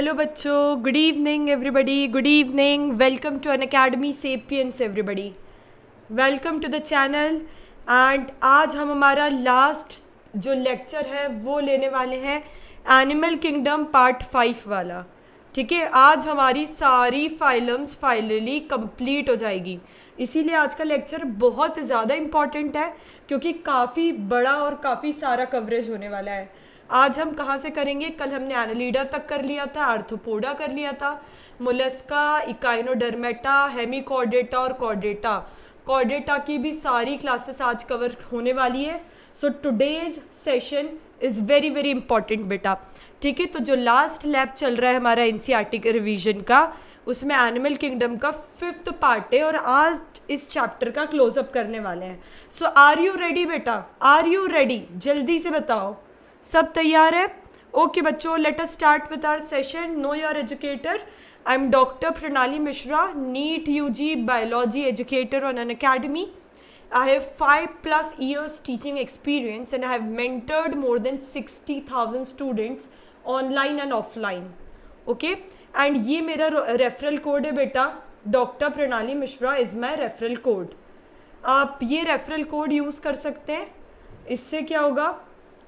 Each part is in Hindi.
हेलो बच्चों good evening everybody good evening welcome to Unacademy Sapiens everybody welcome to the channel and आज हम हमारा लास्ट जो लेक्चर है वो लेने वाले हैं एनिमल किंगडम पार्ट फाइव वाला ठीक है आज हमारी सारी फाइलम्स फाइनली कंप्लीट हो जाएगी इसीलिए आज का लेक्चर बहुत ज़्यादा इम्पॉर्टेंट है क्योंकि काफ़ी बड़ा और काफ़ी सारा कवरेज होने वाला है आज हम कहाँ से करेंगे कल हमने एनालीडा तक कर लिया था आर्थोपोडा कर लिया था मुलस्का इकाइनोडर्मेटा हेमिकॉर्डेटा और कॉर्डेटा कॉर्डेटा की भी सारी क्लासेस आज कवर होने वाली है so today's session is very very important बेटा ठीक है तो जो लास्ट लैब चल रहा है हमारा एन के रिविजन का उसमें एनिमल किंगडम का फिफ्थ पार्ट है और आज इस चैप्टर का क्लोजअप करने वाले हैं सो आर यू रेडी बेटा आर यू रेडी जल्दी से बताओ सब तैयार है ओके बच्चों let us start with our session know your educator I am doctor Pranali Mishra NEET UG biology educator on Unacademy I have five plus years teaching experience and I have mentored more than sixty thousand students online and offline okay and ये मेरा रेफरल कोड है बेटा doctor Pranali Mishra is my referral code आप ये रेफरल कोड यूज़ कर सकते हैं इससे क्या होगा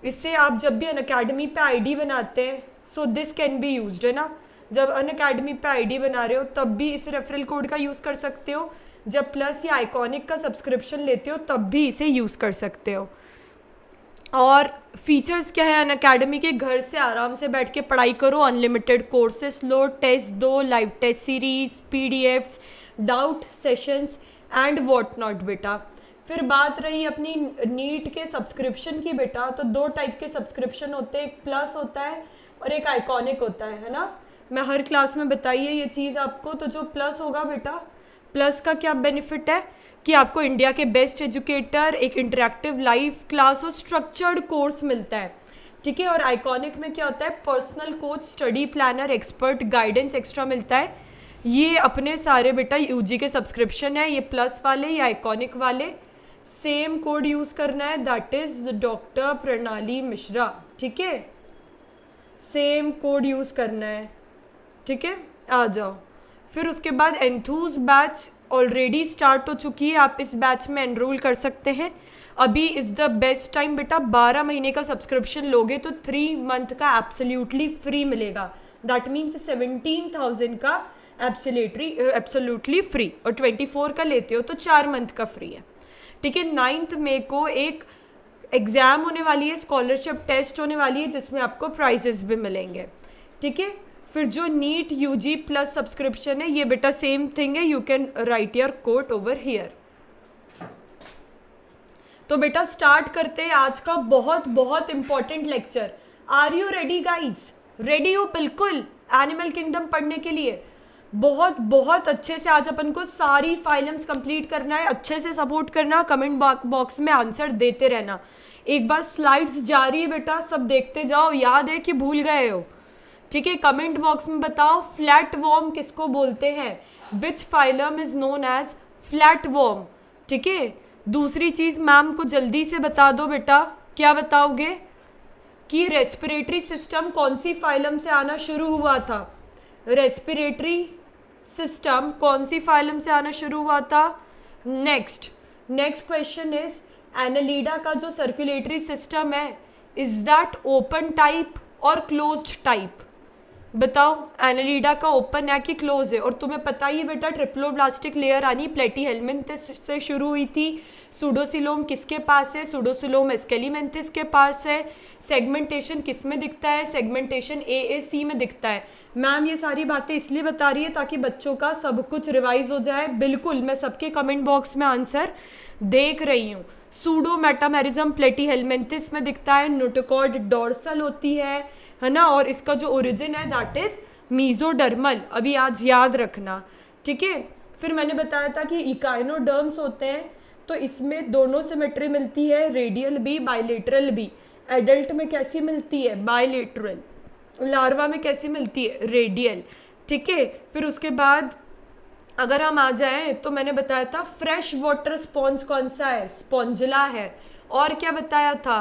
इससे आप जब भी अन अकेडमी पर आई बनाते हैं so this can be use है ना जब अन अकेडमी पर आई बना रहे हो तब भी इस रेफरल कोड का यूज़ कर सकते हो जब प्लस या आइकॉनिक का सब्सक्रिप्शन लेते हो तब भी इसे यूज़ कर सकते हो और फीचर्स क्या है अन अकेडमी के घर से आराम से बैठ के पढ़ाई करो अनलिमिटेड कोर्सेस लो टेस्ट दो लाइव टेस्ट सीरीज पी doubt sessions and what not बेटा फिर बात रही अपनी नीट के सब्सक्रिप्शन की बेटा तो दो टाइप के सब्सक्रिप्शन होते हैं एक प्लस होता है और एक आइकॉनिक होता है है ना मैं हर क्लास में बताइए ये चीज़ आपको तो जो प्लस होगा बेटा प्लस का क्या बेनिफिट है कि आपको इंडिया के बेस्ट एजुकेटर एक इंटरेक्टिव लाइफ क्लास और स्ट्रक्चर्ड कोर्स मिलता है ठीक है और आइकॉनिक में क्या होता है personal coach study planner expert guidance extra मिलता है ये अपने सारे बेटा यूजी के सब्सक्रिप्शन है ये प्लस वाले या आइकॉनिक वाले सेम कोड यूज करना है that is doctor Pranali Mishra ठीक है सेम कोड यूज करना है ठीक है आ जाओ फिर उसके बाद एंथूज बैच ऑलरेडी स्टार्ट हो चुकी है आप इस बैच में एनरोल कर सकते हैं अभी इज़ द बेस्ट टाइम बेटा बारह महीने का सब्सक्रिप्शन लोगे तो थ्री मंथ का एब्सोल्यूटली फ्री मिलेगा दैट मीन्स सेवनटीन थाउजेंड का एब्सोलेटरी एब्सोल्यूटली फ्री और ट्वेंटी फोर का लेते हो तो चार मंथ का फ्री है ठीक है नाइन्थ मे को एक एग्ज़ाम होने वाली है स्कॉलरशिप टेस्ट होने वाली है जिसमें आपको प्राइजेस भी मिलेंगे ठीक है फिर जो नीट यूजी प्लस सब्सक्रिप्शन है ये बेटा सेम थिंग है you can write your quote over here तो बेटा स्टार्ट करते हैं आज का बहुत बहुत important lecture are you ready guys रेडी हो बिल्कुल एनिमल किंगडम पढ़ने के लिए बहुत बहुत अच्छे से आज अपन को सारी फाइलम्स कंप्लीट करना है अच्छे से सपोर्ट करना कमेंट बॉक्स में आंसर देते रहना एक बार स्लाइड्स जा रही है बेटा सब देखते जाओ याद है कि भूल गए हो ठीक है कमेंट बॉक्स में बताओ फ्लैट वॉर्म किसको बोलते हैं which phylum is known as flat worm ठीक है दूसरी चीज़ मैम को जल्दी से बता दो बेटा क्या बताओगे कि रेस्पिरेटरी सिस्टम कौन सी फाइलम से आना शुरू हुआ था रेस्पिरेटरी सिस्टम कौन सी फाइलम से आना शुरू हुआ था next next question is Annelida का जो सर्कुलेटरी सिस्टम है इज दैट ओपन टाइप और क्लोज्ड टाइप बताओ एनालीडा का ओपन है कि क्लोज है और तुम्हें पता ही है बेटा ट्रिप्लोब्लास्टिक लेयर आनी प्लेटी हेलमेंथिस से शुरू हुई थी सूडोसिलोम किसके पास है सूडोसिलोम एस्केलीमेंथिस के पास है सेगमेंटेशन किस में दिखता है सेगमेंटेशन ए ए सी में दिखता है मैम ये सारी बातें इसलिए बता रही है ताकि बच्चों का सब कुछ रिवाइज हो जाए बिल्कुल मैं सबके कमेंट बॉक्स में आंसर देख रही हूँ सूडो मेटामेरिज्म प्लेटी हेलमेंथिस में दिखता है नोटोकॉर्ड डोर्सल होती है है ना और इसका जो ओरिजिन है दैट इज़ मीजोडर्मल अभी आज याद रखना ठीक है फिर मैंने बताया था कि इकाइनोडर्म्स होते हैं तो इसमें दोनों सिमेट्री मिलती है रेडियल भी बायलेटरल भी एडल्ट में कैसी मिलती है बायलेटरल लार्वा में कैसी मिलती है रेडियल ठीक है फिर उसके बाद अगर हम आ जाएं तो मैंने बताया था फ्रेश वाटर स्पॉन्ज कौन सा है स्पॉन्जला है और क्या बताया था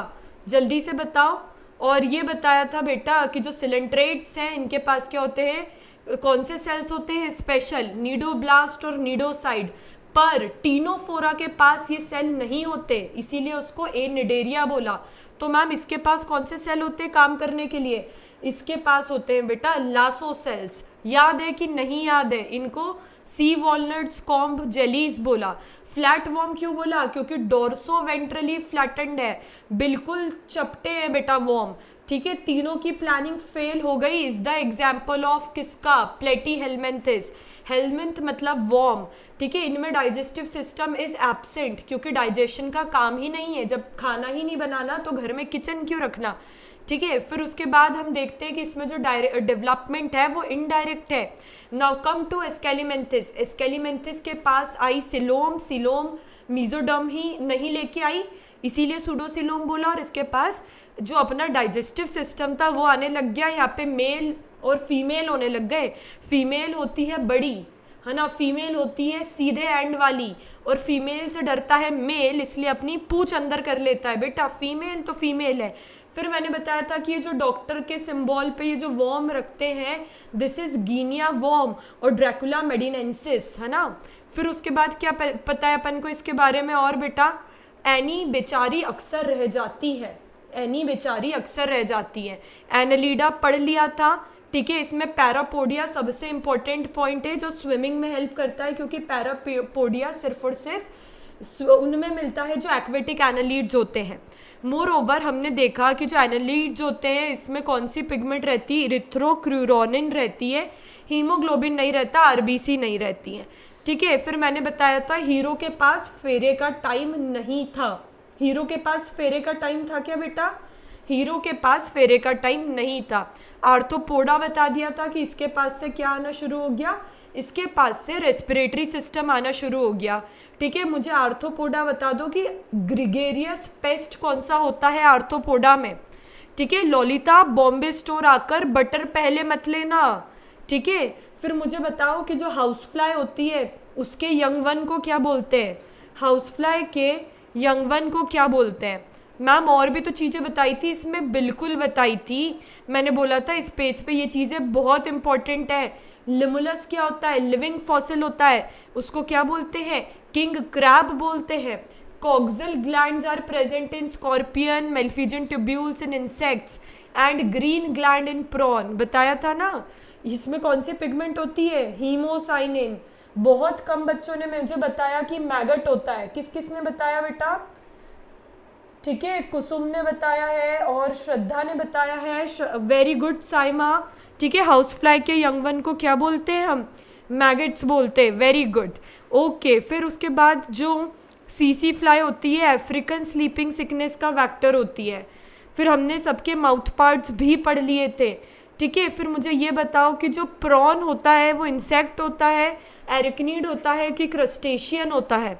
जल्दी से बताओ और ये बताया था बेटा कि जो सिलेंट्रेट्स हैं इनके पास क्या होते हैं कौन से सेल्स होते हैं स्पेशल नीडोब्लास्ट और नीडोसाइड पर टीनोफोरा के पास ये सेल नहीं होते इसीलिए उसको ए निडेरिया बोला तो मैम इसके पास कौन से सेल होते हैं काम करने के लिए इसके पास होते हैं बेटा लासो सेल्स याद है कि नहीं याद है इनको सी वॉलट्स कॉम्ब जेलीज बोला फ्लैट वॉर्म क्यों बोला क्योंकि डोरसो वेंट्रली फ्लैटेंड है बिल्कुल चपटे हैं बेटा वॉर्म ठीक है तीनों की प्लानिंग फेल हो गई इज द एग्जाम्पल ऑफ किसका प्लेटी हेलमेंथिस हेलमेंथ मतलब वॉर्म ठीक है इनमें डाइजेस्टिव सिस्टम इज एबसेंट क्योंकि डाइजेशन का काम ही नहीं है जब खाना ही नहीं बनाना तो घर में किचन क्यों रखना ठीक है फिर उसके बाद हम देखते हैं कि इसमें जो डेवलपमेंट है वो इनडायरेक्ट है now come to Aschelminthes Aschelminthes के पास आई सिलोम सिलोम मीजोडम ही नहीं लेके आई इसीलिए सूडोसिलोम बोला और इसके पास जो अपना डाइजेस्टिव सिस्टम था वो आने लग गया यहाँ पे मेल और फीमेल होने लग गए फीमेल होती है बड़ी है ना फीमेल होती है सीधे एंड वाली और फीमेल से डरता है मेल इसलिए अपनी पूछ अंदर कर लेता है बेटा फीमेल तो फीमेल है फिर मैंने बताया था कि ये जो डॉक्टर के सिम्बॉल पे ये जो वॉर्म रखते हैं दिस इज़ गीनिया वॉम और ड्रैकुला मेडिनेंसिस है ना फिर उसके बाद क्या पता है अपन को इसके बारे में और बेटा एनी बेचारी अक्सर रह जाती है एनी बेचारी अक्सर रह जाती है एनालीडा पढ़ लिया था ठीक है इसमें पैरापोडिया सबसे इंपॉर्टेंट पॉइंट है जो स्विमिंग में हेल्प करता है क्योंकि पैरापोडिया सिर्फ और सिर्फ उनमें मिलता है जो एक्वेटिक एनालीड्स होते हैं मोर ओवर हमने देखा कि जो जो होते हैं इसमें कौन सी पिगमेंट रहती है रिथ्रोक्रूरोनिन रहती है हीमोग्लोबिन नहीं रहता आरबीसी नहीं रहती है ठीक है फिर मैंने बताया था हीरो के पास फेरे का टाइम नहीं था हीरो के पास फेरे का टाइम था क्या बेटा हीरो के पास फेरे का टाइम नहीं था आर्थोपोडा बता दिया था कि इसके पास से क्या आना शुरू हो गया इसके पास से रेस्पिरेटरी सिस्टम आना शुरू हो गया ठीक है मुझे आर्थोपोडा बता दो कि ग्रिगेरियस पेस्ट कौन सा होता है आर्थोपोडा में ठीक है लोलिता बॉम्बे स्टोर आकर बटर पहले मत लेना ठीक है फिर मुझे बताओ कि जो हाउस फ्लाई होती है उसके यंग वन को क्या बोलते हैं हाउस फ्लाई के यंग वन को क्या बोलते हैं मैम और भी तो चीज़ें बताई थी इसमें बिल्कुल बताई थी मैंने बोला था इस पेज पे ये चीज़ें बहुत इम्पॉर्टेंट है लिमुलस क्या होता है लिविंग फॉसिल होता है उसको क्या बोलते हैं किंग क्रैब बोलते हैं coxal gland are present in scorpion malphigian tubules in insects and green gland in prawn बताया था ना इसमें कौन सी पिगमेंट होती है हीमोसाइनिन बहुत कम बच्चों ने मुझे बताया कि मैगट होता है किस किस ने बताया बेटा ठीक है कुसुम ने बताया है और श्रद्धा ने बताया है वेरी गुड साइमा ठीक है हाउस फ्लाई के यंग वन को क्या बोलते हैं हम मैगट्स बोलते हैं वेरी गुड ओके फिर उसके बाद जो सीसी फ्लाई होती है अफ्रीकन स्लीपिंग सिकनेस का वैक्टर होती है फिर हमने सबके माउथ पार्ट्स भी पढ़ लिए थे ठीक है फिर मुझे ये बताओ कि जो प्रॉन होता है वो इंसेक्ट होता है एरिकनीड होता है कि क्रस्टेशियन होता है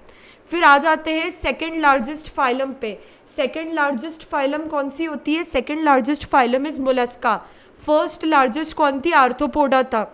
फिर आ जाते हैं सेकेंड लार्जेस्ट फाइलम पे सेकेंड लार्जेस्ट फाइलम कौन सी होती है second largest phylum is Mollusca first largest कौन थी आर्थोपोडा था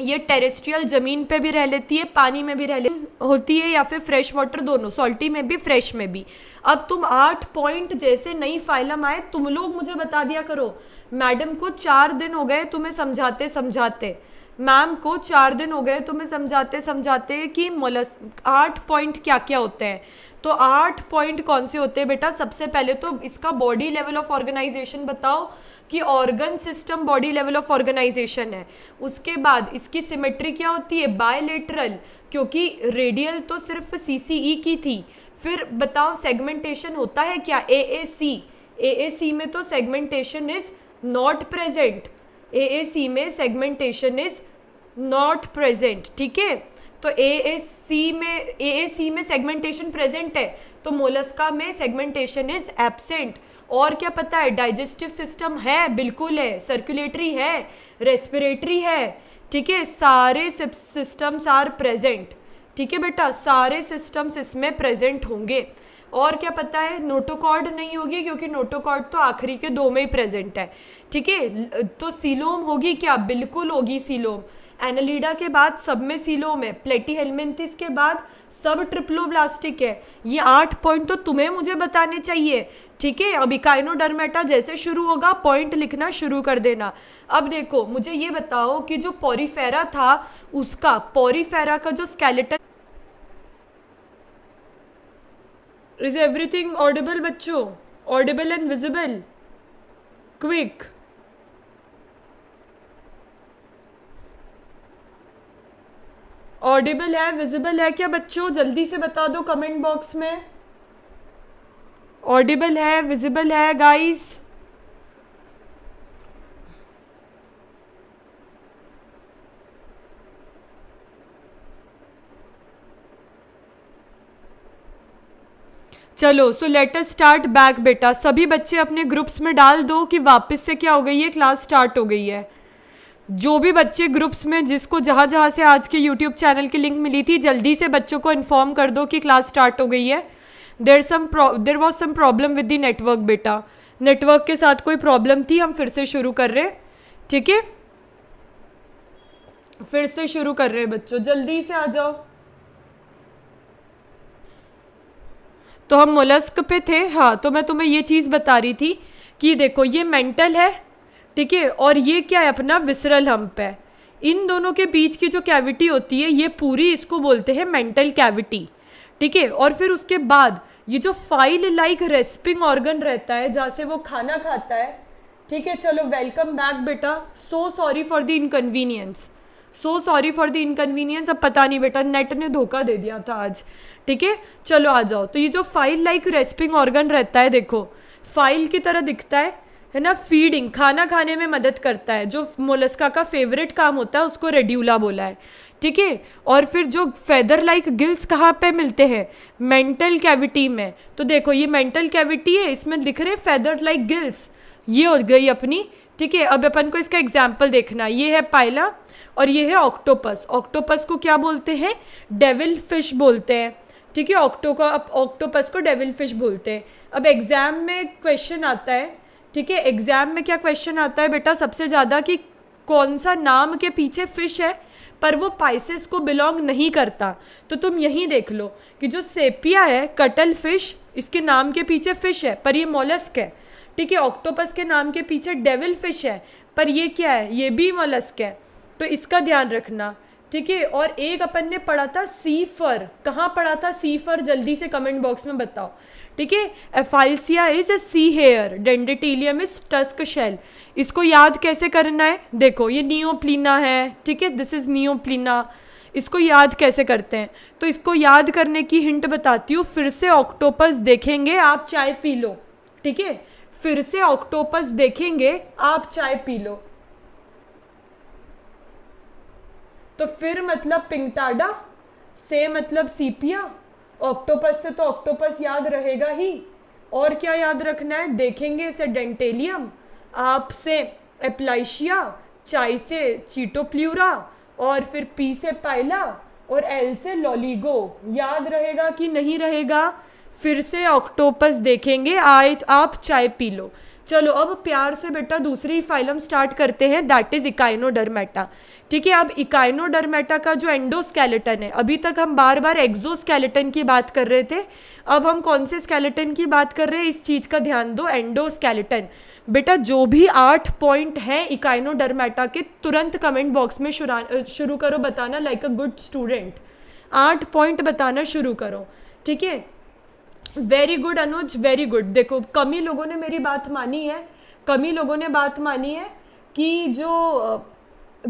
ये टेरेस्ट्रियल ज़मीन पे भी रह लेती है पानी में भी रह ले होती है या फिर फ्रेश वाटर दोनों सॉल्टी में भी फ्रेश में भी अब तुम आठ पॉइंट जैसे नई फाइलम आए तुम लोग मुझे बता दिया करो मैडम को चार दिन हो गए तुम्हें समझाते समझाते मैम को चार दिन हो गए तुम्हें समझाते समझाते कि मोलस आठ पॉइंट क्या क्या होते हैं तो आठ पॉइंट कौन से होते हैं बेटा सबसे पहले तो इसका बॉडी लेवल ऑफ ऑर्गेनाइजेशन बताओ कि organ system body level of organisation है उसके बाद इसकी सिमेट्री क्या होती है बायलेटरल क्योंकि रेडियल तो सिर्फ सी e की थी फिर बताओ सेगमेंटेशन होता है क्या ए A C A A C में तो segmentation is not present A A C में सेगमेंटेशन इज नॉट प्रेजेंट ठीक है तो ए एस सी में ए एस सी में सेगमेंटेशन प्रेजेंट है तो मोलस्का में सेगमेंटेशन इज एबसेंट और क्या पता है डाइजेस्टिव सिस्टम है बिल्कुल है सर्कुलेटरी है रेस्पिरेटरी है ठीक है सारे सिस्टम्स आर प्रेजेंट ठीक है बेटा सारे सिस्टम्स इसमें प्रेजेंट होंगे और क्या पता है नोटोकॉर्ड नहीं होगी क्योंकि नोटोकॉर्ड तो आखिरी के दो में ही प्रेजेंट है ठीक है तो सीलोम होगी क्या बिल्कुल होगी सीलोम एनालिडा के बाद सब में सीलो में प्लेटी हेलमेंथिस के बाद सब ट्रिप्लोब्लास्टिक है ये आठ पॉइंट तो तुम्हें मुझे बताने चाहिए ठीक है अब डरमेटा जैसे शुरू होगा पॉइंट लिखना शुरू कर देना अब देखो मुझे ये बताओ कि जो पॉरीफेरा था उसका पॉरीफेरा का जो स्केलेटन इज एवरीथिंग ऑडिबल बच्चों audible and visible quick audible है विजिबल है क्या बच्चों जल्दी से बता दो कमेंट बॉक्स में ऑडिबल है विजिबल है गाइज़ चलो so let us start back बेटा सभी बच्चे अपने ग्रुप्स में डाल दो कि वापस से क्या हो गई है क्लास स्टार्ट हो गई है जो भी बच्चे ग्रुप्स में जिसको जहाँ जहाँ से आज के यूट्यूब चैनल की लिंक मिली थी जल्दी से बच्चों को इन्फॉर्म कर दो कि क्लास स्टार्ट हो गई है there some there was some problem with the network बेटा नेटवर्क के साथ कोई प्रॉब्लम थी हम फिर से शुरू कर रहे ठीक है फिर से शुरू कर रहे हैं बच्चों जल्दी से आ जाओ तो हम मोलस्क पे थे हाँ तो मैं तुम्हें ये चीज़ बता रही थी कि देखो ये मेंटल है ठीक है और ये क्या है अपना विसरल हम्प है इन दोनों के बीच की जो कैविटी होती है ये पूरी इसको बोलते हैं मेंटल कैविटी ठीक है और फिर उसके बाद ये जो फाइल लाइक रेस्पिंग ऑर्गन रहता है जहाँ से वो खाना खाता है ठीक है चलो वेलकम बैक बेटा so sorry for the inconvenience so sorry for the inconvenience अब पता नहीं बेटा नेट ने धोखा दे दिया था आज ठीक है चलो आ जाओ तो ये जो फाइल लाइक रेस्पिंग ऑर्गन रहता है देखो फाइल की तरह दिखता है है ना फीडिंग खाना खाने में मदद करता है जो मोलस्का का फेवरेट काम होता है उसको रेड्यूला बोला है ठीक है और फिर जो फेदर लाइक गिल्स कहाँ पे मिलते हैं मेंटल कैविटी में तो देखो ये मेंटल कैविटी है इसमें दिख रहे फेदर लाइक गिल्स ये हो गई अपनी ठीक है अब अपन को इसका एग्जाम्पल देखना ये है पायला और ये है ऑक्टोपस ऑक्टोपस को क्या बोलते हैं डेविल फिश बोलते हैं ठीक है ऑक्टो का ऑक्टोपस को डेविल फिश बोलते हैं अब एग्ज़ाम में क्वेश्चन आता है ठीक है एग्ज़ाम में क्या क्वेश्चन आता है बेटा सबसे ज़्यादा कि कौन सा नाम के पीछे फ़िश है पर वो पाइसेस को बिलोंग नहीं करता तो तुम यही देख लो कि जो सेपिया है कटल फिश इसके नाम के पीछे फ़िश है पर ये मोलस्क है ठीक है ऑक्टोपस के नाम के पीछे डेविल फिश है पर ये क्या है ये भी मोलस्क है तो इसका ध्यान रखना ठीक है और एक अपन ने पढ़ा था सीफर कहाँ पढ़ा था सीफर जल्दी से कमेंट बॉक्स में बताओ ठीक है Aplysia is a sea hare Dentalium is tusk shell इसको याद कैसे करना है देखो ये नियोप्लीना है ठीक है दिस इज़ नियोप्लीना इसको याद कैसे करते हैं तो इसको याद करने की हिंट बताती हूँ फिर से ऑक्टोपस देखेंगे आप चाय पी लो ठीक है फिर से ऑक्टोपस देखेंगे आप चाय पी लो तो फिर मतलब पिंगटाडा से मतलब सीपिया ऑक्टोपस से तो ऑक्टोपस याद रहेगा ही और क्या याद रखना है देखेंगे इसे डेंटेलियम आप से एप्लाइशिया चाई से चीटोप्ल्यूरा और फिर पी से पाइला और एल से लॉलीगो याद रहेगा कि नहीं रहेगा फिर से ऑक्टोपस देखेंगे आए आप चाय पी लो चलो अब प्यार से बेटा दूसरी फाइलम स्टार्ट करते हैं दैट इज़ इकाइनोडर्मेटा ठीक है अब इकाइनोडर्मेटा का जो एंडोस्केलेटन है अभी तक हम बार बार एक्जोस्केलेटन की बात कर रहे थे अब हम कौन से स्केलेटन की बात कर रहे हैं इस चीज़ का ध्यान दो एंडोस्केलेटन बेटा जो भी आठ पॉइंट है इकाइनोडर्मेटा के तुरंत कमेंट बॉक्स में शुरू करो बताना लाइक अ गुड स्टूडेंट आठ पॉइंट बताना शुरू करो ठीक है very good Anuj very good देखो कमी लोगों ने मेरी बात मानी है कमी लोगों ने बात मानी है कि जो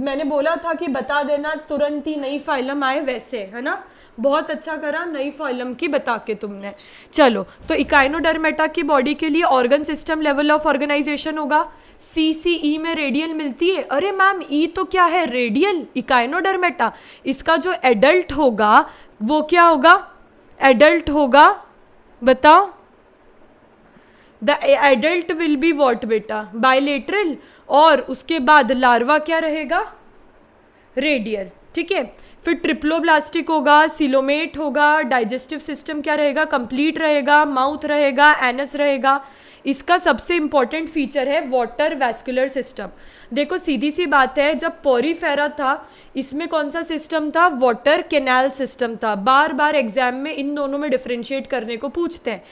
मैंने बोला था कि बता देना तुरंत ही नई फाइलम आए वैसे है ना बहुत अच्छा करा नई फाइलम की बता के तुमने चलो तो इकाइनोडर्मेटा की बॉडी के लिए organ system level of organisation होगा सी सी ई में रेडियल मिलती है अरे मैम ई e तो क्या है रेडियल इकाइनोडर्मेटा इसका जो एडल्ट होगा वो क्या होगा एडल्ट होगा बताओ the adult will be what बेटा बायलेटरल और उसके बाद लार्वा क्या रहेगा रेडियल ठीक है फिर ट्रिप्लोब्लास्टिक होगा सिलोमेट होगा डाइजेस्टिव सिस्टम क्या रहेगा कंप्लीट रहेगा माउथ रहेगा एनस रहेगा इसका सबसे इंपॉर्टेंट फीचर है वाटर वैस्कुलर सिस्टम देखो सीधी सी बात है जब पोरीफेरा था इसमें कौन सा सिस्टम था वाटर कैनाल सिस्टम था बार बार एग्जाम में इन दोनों में डिफ्रेंशिएट करने को पूछते हैं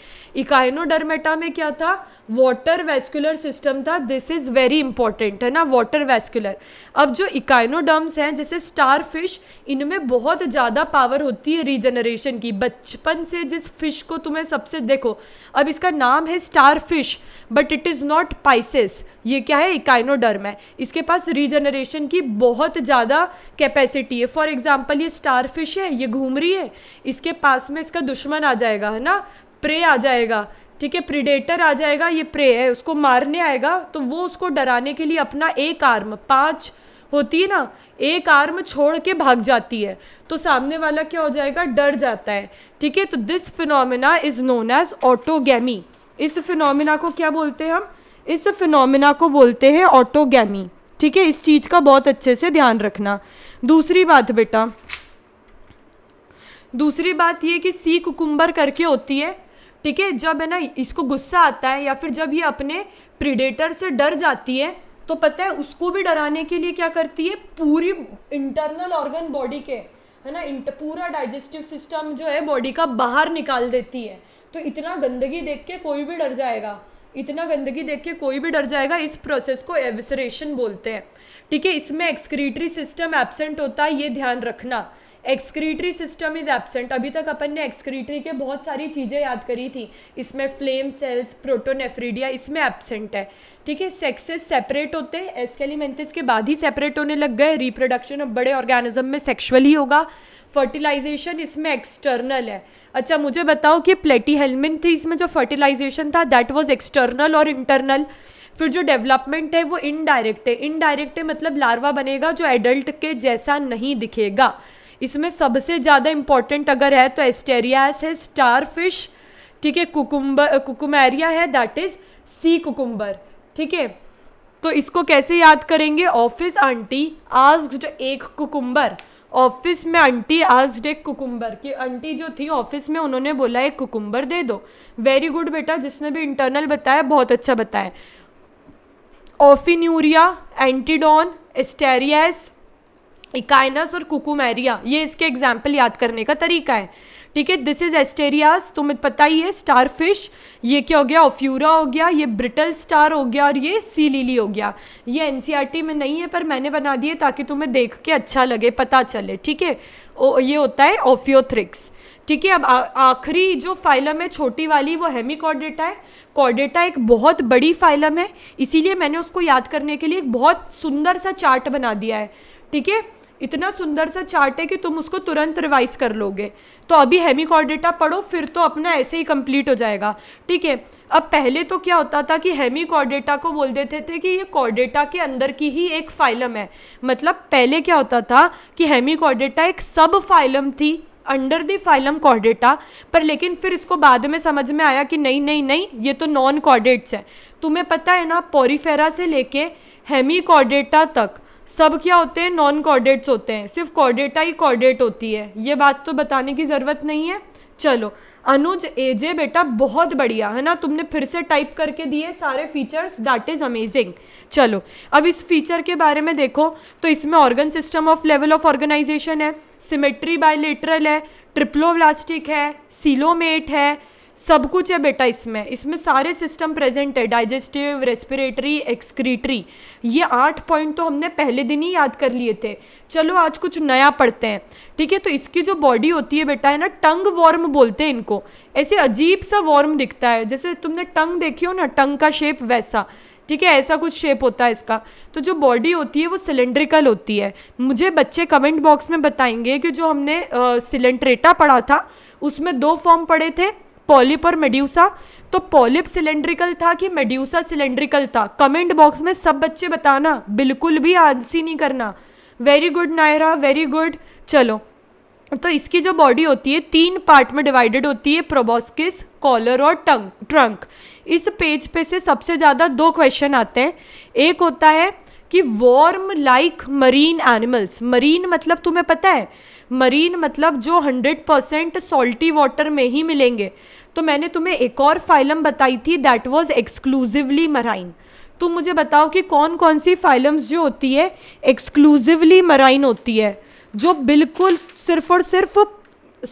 इकाइनोडर्मेटा में क्या था वाटर वेस्कुलर सिस्टम था दिस इज़ वेरी इंपॉर्टेंट है ना वाटर वेस्कुलर अब जो इकाइनोडम्स हैं जैसे स्टार फिश इनमें बहुत ज़्यादा पावर होती है रीजनरेशन की बचपन से जिस फिश को तुम्हें सबसे देखो अब इसका नाम है star fish but it is not Pisces ये क्या है इकाइनोडर्म है इसके पास रीजनरेशन की बहुत ज़्यादा कैपेसिटी है फॉर एग्जाम्पल ये स्टार फिश है ये घूम रही है इसके पास में इसका दुश्मन आ जाएगा है ना प्रे आ जाएगा ठीक है प्रिडेटर आ जाएगा ये प्रे है उसको मारने आएगा तो वो उसको डराने के लिए अपना एक आर्म पांच होती है ना एक आर्म छोड़ के भाग जाती है तो सामने वाला क्या हो जाएगा डर जाता है ठीक है तो this phenomenon is known as autogamy इस फिनोमिना को क्या बोलते हैं हम इस फिनोमिना को बोलते हैं ऑटोगैमी ठीक है इस चीज़ का बहुत अच्छे से ध्यान रखना दूसरी बात बेटा दूसरी बात ये कि सी कुकुम्बर करके होती है ठीक है जब है ना इसको गुस्सा आता है या फिर जब ये अपने प्रिडेटर से डर जाती है तो पता है उसको भी डराने के लिए क्या करती है पूरी इंटरनल ऑर्गन बॉडी के है ना पूरा डाइजेस्टिव सिस्टम जो है बॉडी का बाहर निकाल देती है तो इतना गंदगी देख के कोई भी डर जाएगा इतना गंदगी देख के कोई भी डर जाएगा इस प्रोसेस को एविसरेशन बोलते हैं ठीक है इसमें एक्सक्रीटरी सिस्टम एबसेंट होता है ये ध्यान रखना एक्सक्रीटरी सिस्टम इज़ एबसेंट अभी तक अपन ने एक्सक्रीटरी के बहुत सारी चीज़ें याद करी थी इसमें फ्लेम सेल्स प्रोटोनेफ्रीडिया इसमें एबसेंट है ठीक है सेक्सेस सेपरेट होते हैं एस्केलिमेंथिस के बाद ही सेपरेट होने लग गए रिप्रोडक्शन अब बड़े ऑर्गेनिज्म में सेक्सुअल ही होगा फर्टिलाइजेशन इसमें एक्सटर्नल है अच्छा मुझे बताओ कि प्लेटी हेलमिन थी इसमें जो फर्टिलाइजेशन था दैट वॉज एक्सटर्नल और इंटरनल फिर जो डेवलपमेंट है वो इनडायरेक्ट है इनडायरेक्ट है मतलब लार्वा बनेगा जो एडल्ट के जैसा नहीं दिखेगा इसमें सबसे ज़्यादा इम्पॉर्टेंट अगर है तो एस्टेरियास है स्टार फिश ठीक है कुकुम्बर कुकुमेरिया है दैट इज़ सी कुकुम्बर ठीक है तो इसको कैसे याद करेंगे ऑफिस आंटी आस्ड एक कुकुम्बर ऑफिस में आंटी आस्ड एक कुकुम्बर कि आंटी जो थी ऑफिस में उन्होंने बोला एक कुकुम्बर दे दो वेरी गुड बेटा जिसने भी इंटरनल बताया बहुत अच्छा बताया ऑफिन्यूरिया एंटीडॉन एस्टेरियास इकाइनस और कुकुमेरिया ये इसके एग्जाम्पल याद करने का तरीका है ठीक है दिस इज एस्टेरियास तुम्हें पता ही है स्टार फिश ये क्या हो गया ऑफ्यूरा हो गया ये ब्रिटल स्टार हो गया और ये सी लीली हो गया ये एन e में नहीं है पर मैंने बना दिए ताकि तुम्हें देख के अच्छा लगे पता चले ठीक है ये होता है ओफियोथ्रिक्स ठीक है अब आखिरी जो फाइलम है छोटी वाली वो हेमी है कॉर्डेटा एक बहुत बड़ी फाइलम है इसीलिए मैंने उसको याद करने के लिए एक बहुत सुंदर सा चार्ट बना दिया है ठीक है इतना सुंदर सा चार्ट है कि तुम उसको तुरंत रिवाइज कर लोगे तो अभी हेमी कॉर्डेटा पढ़ो फिर तो अपना ऐसे ही कंप्लीट हो जाएगा ठीक है अब पहले तो क्या होता था कि हेमी कॉर्डेटा को बोल देते थे कि ये कॉर्डेटा के अंदर की ही एक फाइलम है मतलब पहले क्या होता था कि हेमी कॉर्डेटा एक सब फाइलम थी अंडर दी फाइलम कॉर्डेटा पर लेकिन फिर इसको बाद में समझ में आया कि नहीं नहीं नहीं ये तो नॉन कॉर्डेट्स है तुम्हें पता है ना पोरीफेरा से लेके हेमी कॉर्डेटा तक सब क्या होते हैं नॉन कॉर्डेट्स होते हैं सिर्फ कॉर्डेटा ही कॉर्डेट होती है ये बात तो बताने की ज़रूरत नहीं है चलो अनुज एजे बेटा बहुत बढ़िया है ना तुमने फिर से टाइप करके दिए सारे फीचर्स दैट इज़ अमेजिंग चलो अब इस फीचर के बारे में देखो तो इसमें organ system of level of organisation है सिमेट्री बायलेटरल है ट्रिप्लोब्लास्टिक है सीलोमेट है सब कुछ है बेटा इसमें इसमें सारे सिस्टम प्रेजेंट है डाइजेस्टिव रेस्पिरेटरी एक्सक्रीटरी ये आठ पॉइंट तो हमने पहले दिन ही याद कर लिए थे चलो आज कुछ नया पढ़ते हैं ठीक है तो इसकी जो बॉडी होती है बेटा है ना टंग वॉर्म बोलते हैं इनको ऐसे अजीब सा वॉर्म दिखता है जैसे तुमने टंग देखी हो ना टंग का शेप वैसा ठीक है ऐसा कुछ शेप होता है इसका तो जो बॉडी होती है वो सिलेंड्रिकल होती है मुझे बच्चे कमेंट बॉक्स में बताएंगे कि जो हमने सिलेंट्रेटा पढ़ा था उसमें दो फॉर्म पढ़े थे पॉलिप और मेड्यूसा तो पॉलिप सिलेंड्रिकल था कि मेड्यूसा सिलेंड्रिकल था कमेंट बॉक्स में सब बच्चे बताना बिल्कुल भी आलसी नहीं करना very good Naira very good चलो तो इसकी जो बॉडी होती है तीन पार्ट में डिवाइडेड होती है प्रोबोस्किस कॉलर और टंग ट्रंक इस पेज पे से सबसे ज़्यादा दो क्वेश्चन आते हैं एक होता है कि worm like marine animals marine मतलब तुम्हें पता है मरीन मतलब जो 100 परसेंट सॉल्टी वाटर में ही मिलेंगे तो मैंने तुम्हें एक और फाइलम बताई थी दैट वॉज एक्सक्लूसिवली मराइन तुम मुझे बताओ कि कौन कौन सी फाइलम्स जो होती है एक्सक्लूसिवली मराइन होती है जो बिल्कुल सिर्फ और सिर्फ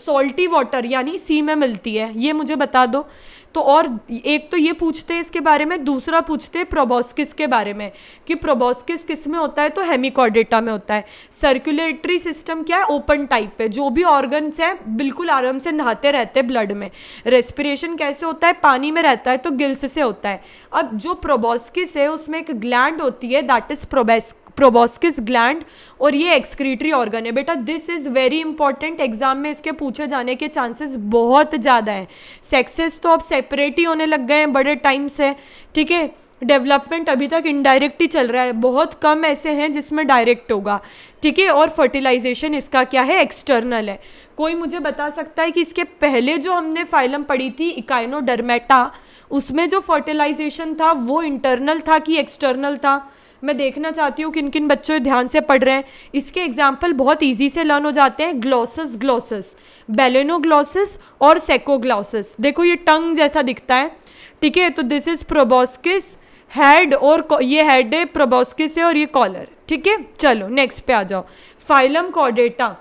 सॉल्टी वाटर यानी सी में मिलती है ये मुझे बता दो तो और एक तो ये पूछते हैं इसके बारे में दूसरा पूछते हैं प्रोबोस्किस के बारे में कि प्रोबोस्किस किस में होता है तो हेमिकॉर्डेटा में होता है सर्कुलेटरी सिस्टम क्या है ओपन टाइप पे जो भी ऑर्गन्स हैं बिल्कुल आराम से नहाते रहते हैं ब्लड में रेस्पिरेशन कैसे होता है पानी में रहता है तो गिल्स से होता है अब जो प्रोबोस्किस है उसमें एक ग्लैंड होती है दैट इज़ प्रोबेस्क प्रोबोस्किस ग्लैंड और ये एक्सक्रीटरी ऑर्गन है बेटा this is very important exam में इसके पूछे जाने के चांसेस बहुत ज़्यादा हैं सेक्सेस तो अब सेपरेट ही होने लग गए हैं बड़े टाइम से ठीक है डेवलपमेंट अभी तक इनडायरेक्ट ही चल रहा है बहुत कम ऐसे हैं जिसमें डायरेक्ट होगा ठीक है और फर्टिलाइजेशन इसका क्या है एक्सटर्नल है कोई मुझे बता सकता है कि इसके पहले जो हमने फाइलम पढ़ी थी इकाइनोडर्मेटा उसमें जो फर्टिलाइजेशन था वो इंटरनल था कि एक्सटर्नल था मैं देखना चाहती हूँ किन किन बच्चों ध्यान से पढ़ रहे हैं इसके एग्जाम्पल बहुत ईजी से लर्न हो जाते हैं ग्लॉसस ग्लॉसस बेलेनोग्लॉसस और सेकोग्लॉसस देखो ये टंग जैसा दिखता है ठीक है तो दिस इज़ प्रोबोस्किस हेड और ये हेड है प्रोबोस्किस है और ये कॉलर ठीक है चलो नेक्स्ट पे आ जाओ फाइलम कॉडेटा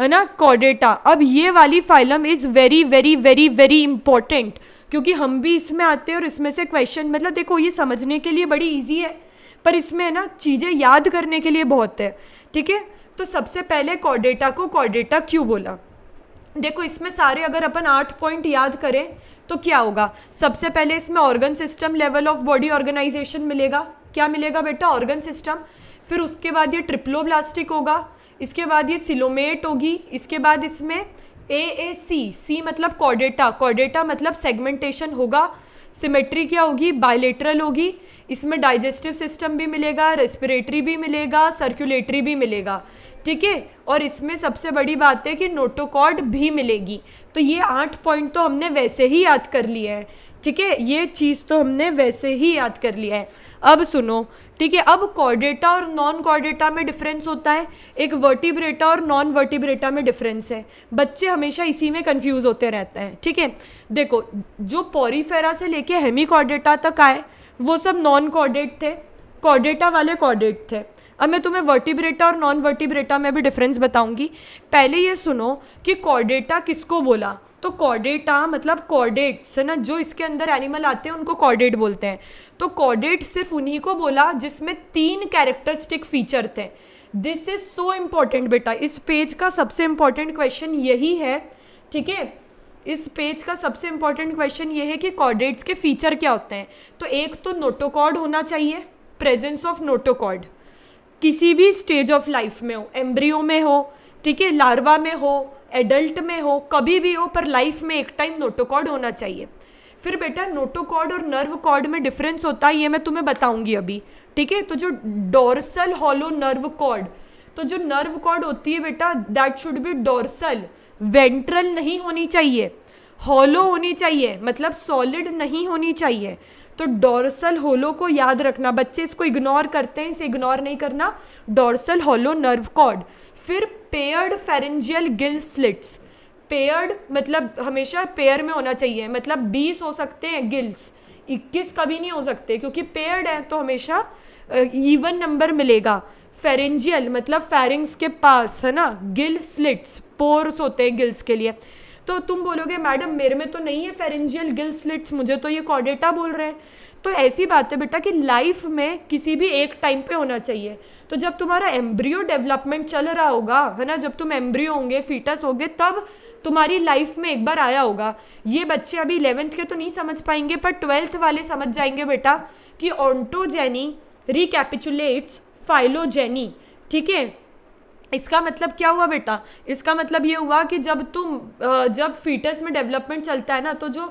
है ना कॉडेटा अब ये वाली phylum is very very very very important क्योंकि हम भी इसमें आते हैं और इसमें से क्वेश्चन मतलब देखो ये समझने के लिए बड़ी ईजी है पर इसमें ना चीज़ें याद करने के लिए बहुत है ठीक है तो सबसे पहले कॉर्डेटा को कॉर्डेटा क्यों बोला देखो इसमें सारे अगर अपन आठ पॉइंट याद करें तो क्या होगा सबसे पहले इसमें organ system level of body organisation मिलेगा क्या मिलेगा बेटा ऑर्गन सिस्टम फिर उसके बाद ये ट्रिप्लोब्लास्टिक होगा इसके बाद ये सिलोमेट होगी इसके बाद इसमें ए ए सी सी मतलब कॉर्डेटा कॉर्डेटा मतलब सेगमेंटेशन होगा सिमेट्री क्या होगी बायलेटरल होगी इसमें डाइजेस्टिव सिस्टम भी मिलेगा रेस्पिरेटरी भी मिलेगा सर्कुलेटरी भी मिलेगा ठीक है और इसमें सबसे बड़ी बात है कि नोटोकॉर्ड भी मिलेगी तो ये आठ पॉइंट तो हमने वैसे ही याद कर लिए हैं ठीक है ये चीज़ तो हमने वैसे ही याद कर लिया है अब सुनो ठीक है अब कॉर्डेटा और नॉन कॉर्डेटा में डिफरेंस होता है एक वर्टिब्रेटा और नॉन वर्टिब्रेटा में डिफरेंस है बच्चे हमेशा इसी में कंफ्यूज होते रहते हैं ठीक है देखो जो पोरीफेरा से लेके हेमी कॉर्डेटा तक आए वो सब नॉन कॉर्डेट थे कॉर्डेटा वाले कॉर्डेट थे अब मैं तुम्हें वर्टिब्रेटा और नॉन वर्टिब्रेटा में भी डिफरेंस बताऊंगी पहले ये सुनो कि कॉर्डेटा किसको बोला तो कॉर्डेटा मतलब कॉर्डेट्स है ना जो इसके अंदर एनिमल आते हैं उनको कॉर्डेट बोलते हैं तो कॉर्डेट सिर्फ उन्हीं को बोला जिसमें तीन कैरेक्टरिस्टिक फीचर थे दिस इज़ सो इम्पॉर्टेंट बेटा इस पेज का सबसे इम्पॉर्टेंट क्वेश्चन यही है ठीक है इस पेज का सबसे इम्पॉर्टेंट क्वेश्चन ये है कि कॉर्डेट्स के फीचर क्या होते हैं तो एक तो नोटोकॉर्ड होना चाहिए प्रेजेंस ऑफ नोटोकॉर्ड किसी भी स्टेज ऑफ लाइफ में हो एम्ब्रियो में हो ठीक है लार्वा में हो एडल्ट में हो कभी भी हो पर लाइफ में एक टाइम नोटोकॉर्ड होना चाहिए फिर बेटा नोटोकॉर्ड और नर्व कॉर्ड में डिफरेंस होता है ये मैं तुम्हें बताऊंगी अभी ठीक है तो जो डोरसल हॉलो नर्व कॉर्ड तो जो नर्व कॉर्ड होती है बेटा that should be dorsal ventral नहीं होनी चाहिए होलो होनी चाहिए मतलब सॉलिड नहीं होनी चाहिए तो डोरसल होलो को याद रखना बच्चे इसको इग्नोर करते हैं इसे इग्नोर नहीं करना डोरसल होलो नर्व कॉर्ड फिर paired pharyngeal gill slits paired मतलब हमेशा पेयर में होना चाहिए मतलब बीस हो सकते हैं गिल्स इक्कीस कभी नहीं हो सकते क्योंकि पेयर्ड है तो हमेशा इवन नंबर मिलेगा फेरेंजियल मतलब फेरिंग्स के पास है ना गिल स्लिट्स पोर्स होते हैं गिल्स के लिए तो तुम बोलोगे मैडम मेरे में तो नहीं है फेरेंजियल गिल स्लिट्स मुझे तो ये कॉडेटा बोल रहे हैं तो ऐसी बात है बेटा कि लाइफ में किसी भी एक टाइम पे होना चाहिए तो जब तुम्हारा एम्ब्रियो डेवलपमेंट चल रहा होगा है ना जब तुम एम्ब्रियो होंगे फीटस होगे तब तुम्हारी लाइफ में एक बार आया होगा ये बच्चे अभी इलेवेंथ के तो नहीं समझ पाएंगे पर ट्वेल्थ वाले समझ जाएंगे बेटा कि ऑन्टोजेनी रिकैपिचुलेट्स फाइलोजेनी ठीक है इसका मतलब क्या हुआ बेटा इसका मतलब ये हुआ कि जब तुम जब फीटस में डेवलपमेंट चलता है ना तो जो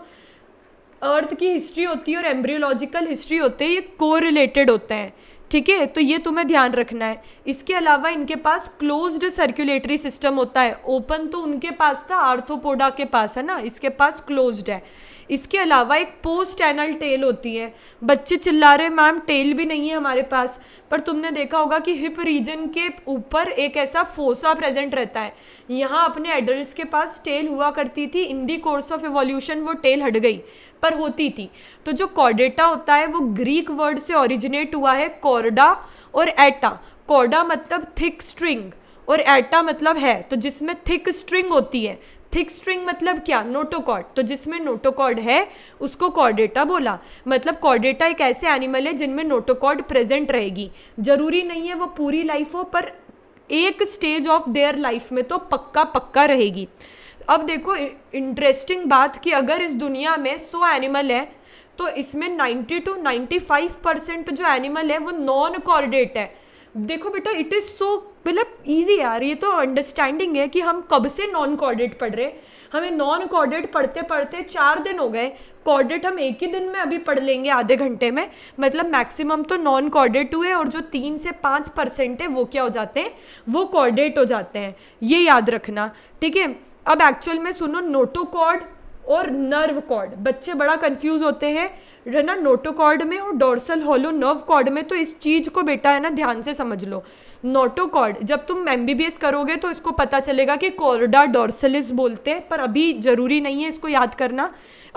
अर्थ की हिस्ट्री होती है और एम्ब्रियोलॉजिकल हिस्ट्री होते हैं ये को रिलेटेड होते हैं ठीक है तो ये तुम्हें ध्यान रखना है इसके अलावा इनके पास क्लोज्ड सर्कुलेटरी सिस्टम होता है ओपन तो उनके पास था आर्थोपोडा के पास है ना इसके पास क्लोज्ड है इसके अलावा एक पोस्ट एनल टेल होती है बच्चे चिल्ला रहे मैम टेल भी नहीं है हमारे पास पर तुमने देखा होगा कि हिप रीजन के ऊपर एक ऐसा फोसा प्रेजेंट रहता है यहाँ अपने एडल्ट के पास टेल हुआ करती थी in the course of evolution वो टेल हट गई पर होती थी तो जो कॉर्डेटा होता है वो ग्रीक वर्ड से ओरिजिनेट हुआ है कॉर्डा और एटा कॉर्डा मतलब थिक स्ट्रिंग और एटा मतलब है तो जिसमें थिक स्ट्रिंग होती है थिक स्ट्रिंग मतलब क्या नोटोकॉर्ड तो जिसमें नोटोकॉर्ड है उसको कॉर्डेटा बोला मतलब कॉर्डेटा एक ऐसे एनिमल है जिनमें नोटोकॉर्ड प्रेजेंट रहेगी जरूरी नहीं है वो पूरी लाइफ हो पर एक स्टेज ऑफ देयर लाइफ में तो पक्का पक्का रहेगी अब देखो इंटरेस्टिंग बात कि अगर इस दुनिया में सो एनिमल है तो इसमें 90 टू 95 परसेंट जो एनिमल है वो नॉन कॉर्डेट है देखो बेटा इट इज़ सो मतलब ईजी यार ये तो अंडरस्टैंडिंग है कि हम कब से नॉन कॉर्डेट पढ़ रहे हमें नॉन कॉर्डेट पढ़ते पढ़ते चार दिन हो गए कॉर्डेट हम एक ही दिन में अभी पढ़ लेंगे आधे घंटे में मतलब मैक्सिमम तो नॉन कॉर्डेट हुए और जो तीन से पाँच परसेंट है वो क्या हो जाते हैं वो कॉर्डेट हो जाते हैं ये याद रखना ठीक है अब एक्चुअल में सुनो नोटोकॉर्ड और नर्व कॉर्ड बच्चे बड़ा कंफ्यूज होते हैं है ना नोटोकॉर्ड में और डोर्सल हॉलो नर्व कॉर्ड में तो इस चीज़ को बेटा है ना ध्यान से समझ लो नोटोकॉर्ड जब तुम एम करोगे तो इसको पता चलेगा कि कॉर्डा डोर्सलिस बोलते हैं पर अभी ज़रूरी नहीं है इसको याद करना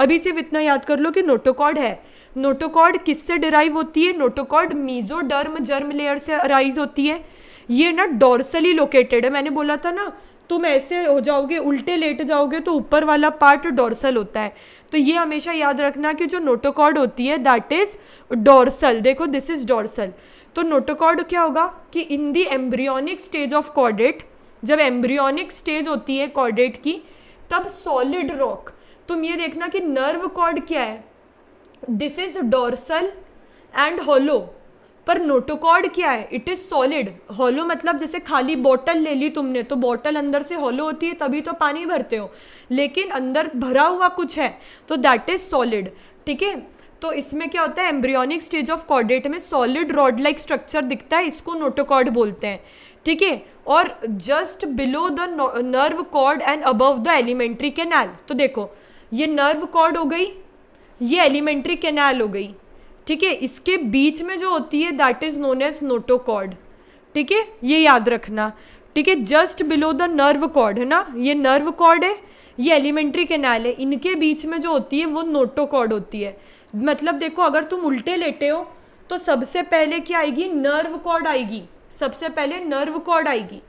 अभी सिर्फ इतना याद कर लो कि नोटोकॉर्ड है नोटोकॉर्ड किससे डिराइव होती है नोटोकॉर्ड मीजोडर्म जर्म लेयर से अराइज होती है ये ना डोर्सली लोकेटेड है मैंने बोला था ना तुम ऐसे हो जाओगे उल्टे लेट जाओगे तो ऊपर वाला पार्ट डोरसल होता है तो ये हमेशा याद रखना कि जो नोटोकॉर्ड होती है दैट इज़ डोरसल देखो दिस इज़ डोरसल तो नोटोकॉर्ड क्या होगा कि in the embryonic stage of chordate जब एम्ब्रियोनिक स्टेज होती है कॉर्डेट की तब सॉलिड रॉक तुम ये देखना कि नर्व कॉर्ड क्या है this is dorsal and hollow पर नोटोकॉर्ड क्या है इट इज सॉलिड हॉलो मतलब जैसे खाली बॉटल ले ली तुमने तो बॉटल अंदर से हॉलो होती है तभी तो पानी भरते हो लेकिन अंदर भरा हुआ कुछ है तो दैट इज सॉलिड ठीक है तो इसमें क्या होता है एम्ब्रियोनिक स्टेज ऑफ कॉर्डेट में सॉलिड रॉड लाइक स्ट्रक्चर दिखता है इसको नोटोकॉर्ड बोलते हैं ठीक है और just below the nerve cord and above the alimentary canal तो देखो ये नर्व कॉर्ड हो गई ये एलिमेंट्री कैनाल हो गई ठीक है इसके बीच में जो होती है that is known as notochord ठीक है ये याद रखना ठीक है just below the nerve cord है ना ये नर्व कॉर्ड है ये एलिमेंट्री कैनाल है इनके बीच में जो होती है वो नोटोकॉर्ड होती है मतलब देखो अगर तुम उल्टे लेटे हो तो सबसे पहले क्या आएगी नर्व कॉर्ड आएगी सबसे पहले नर्व कॉर्ड आएगी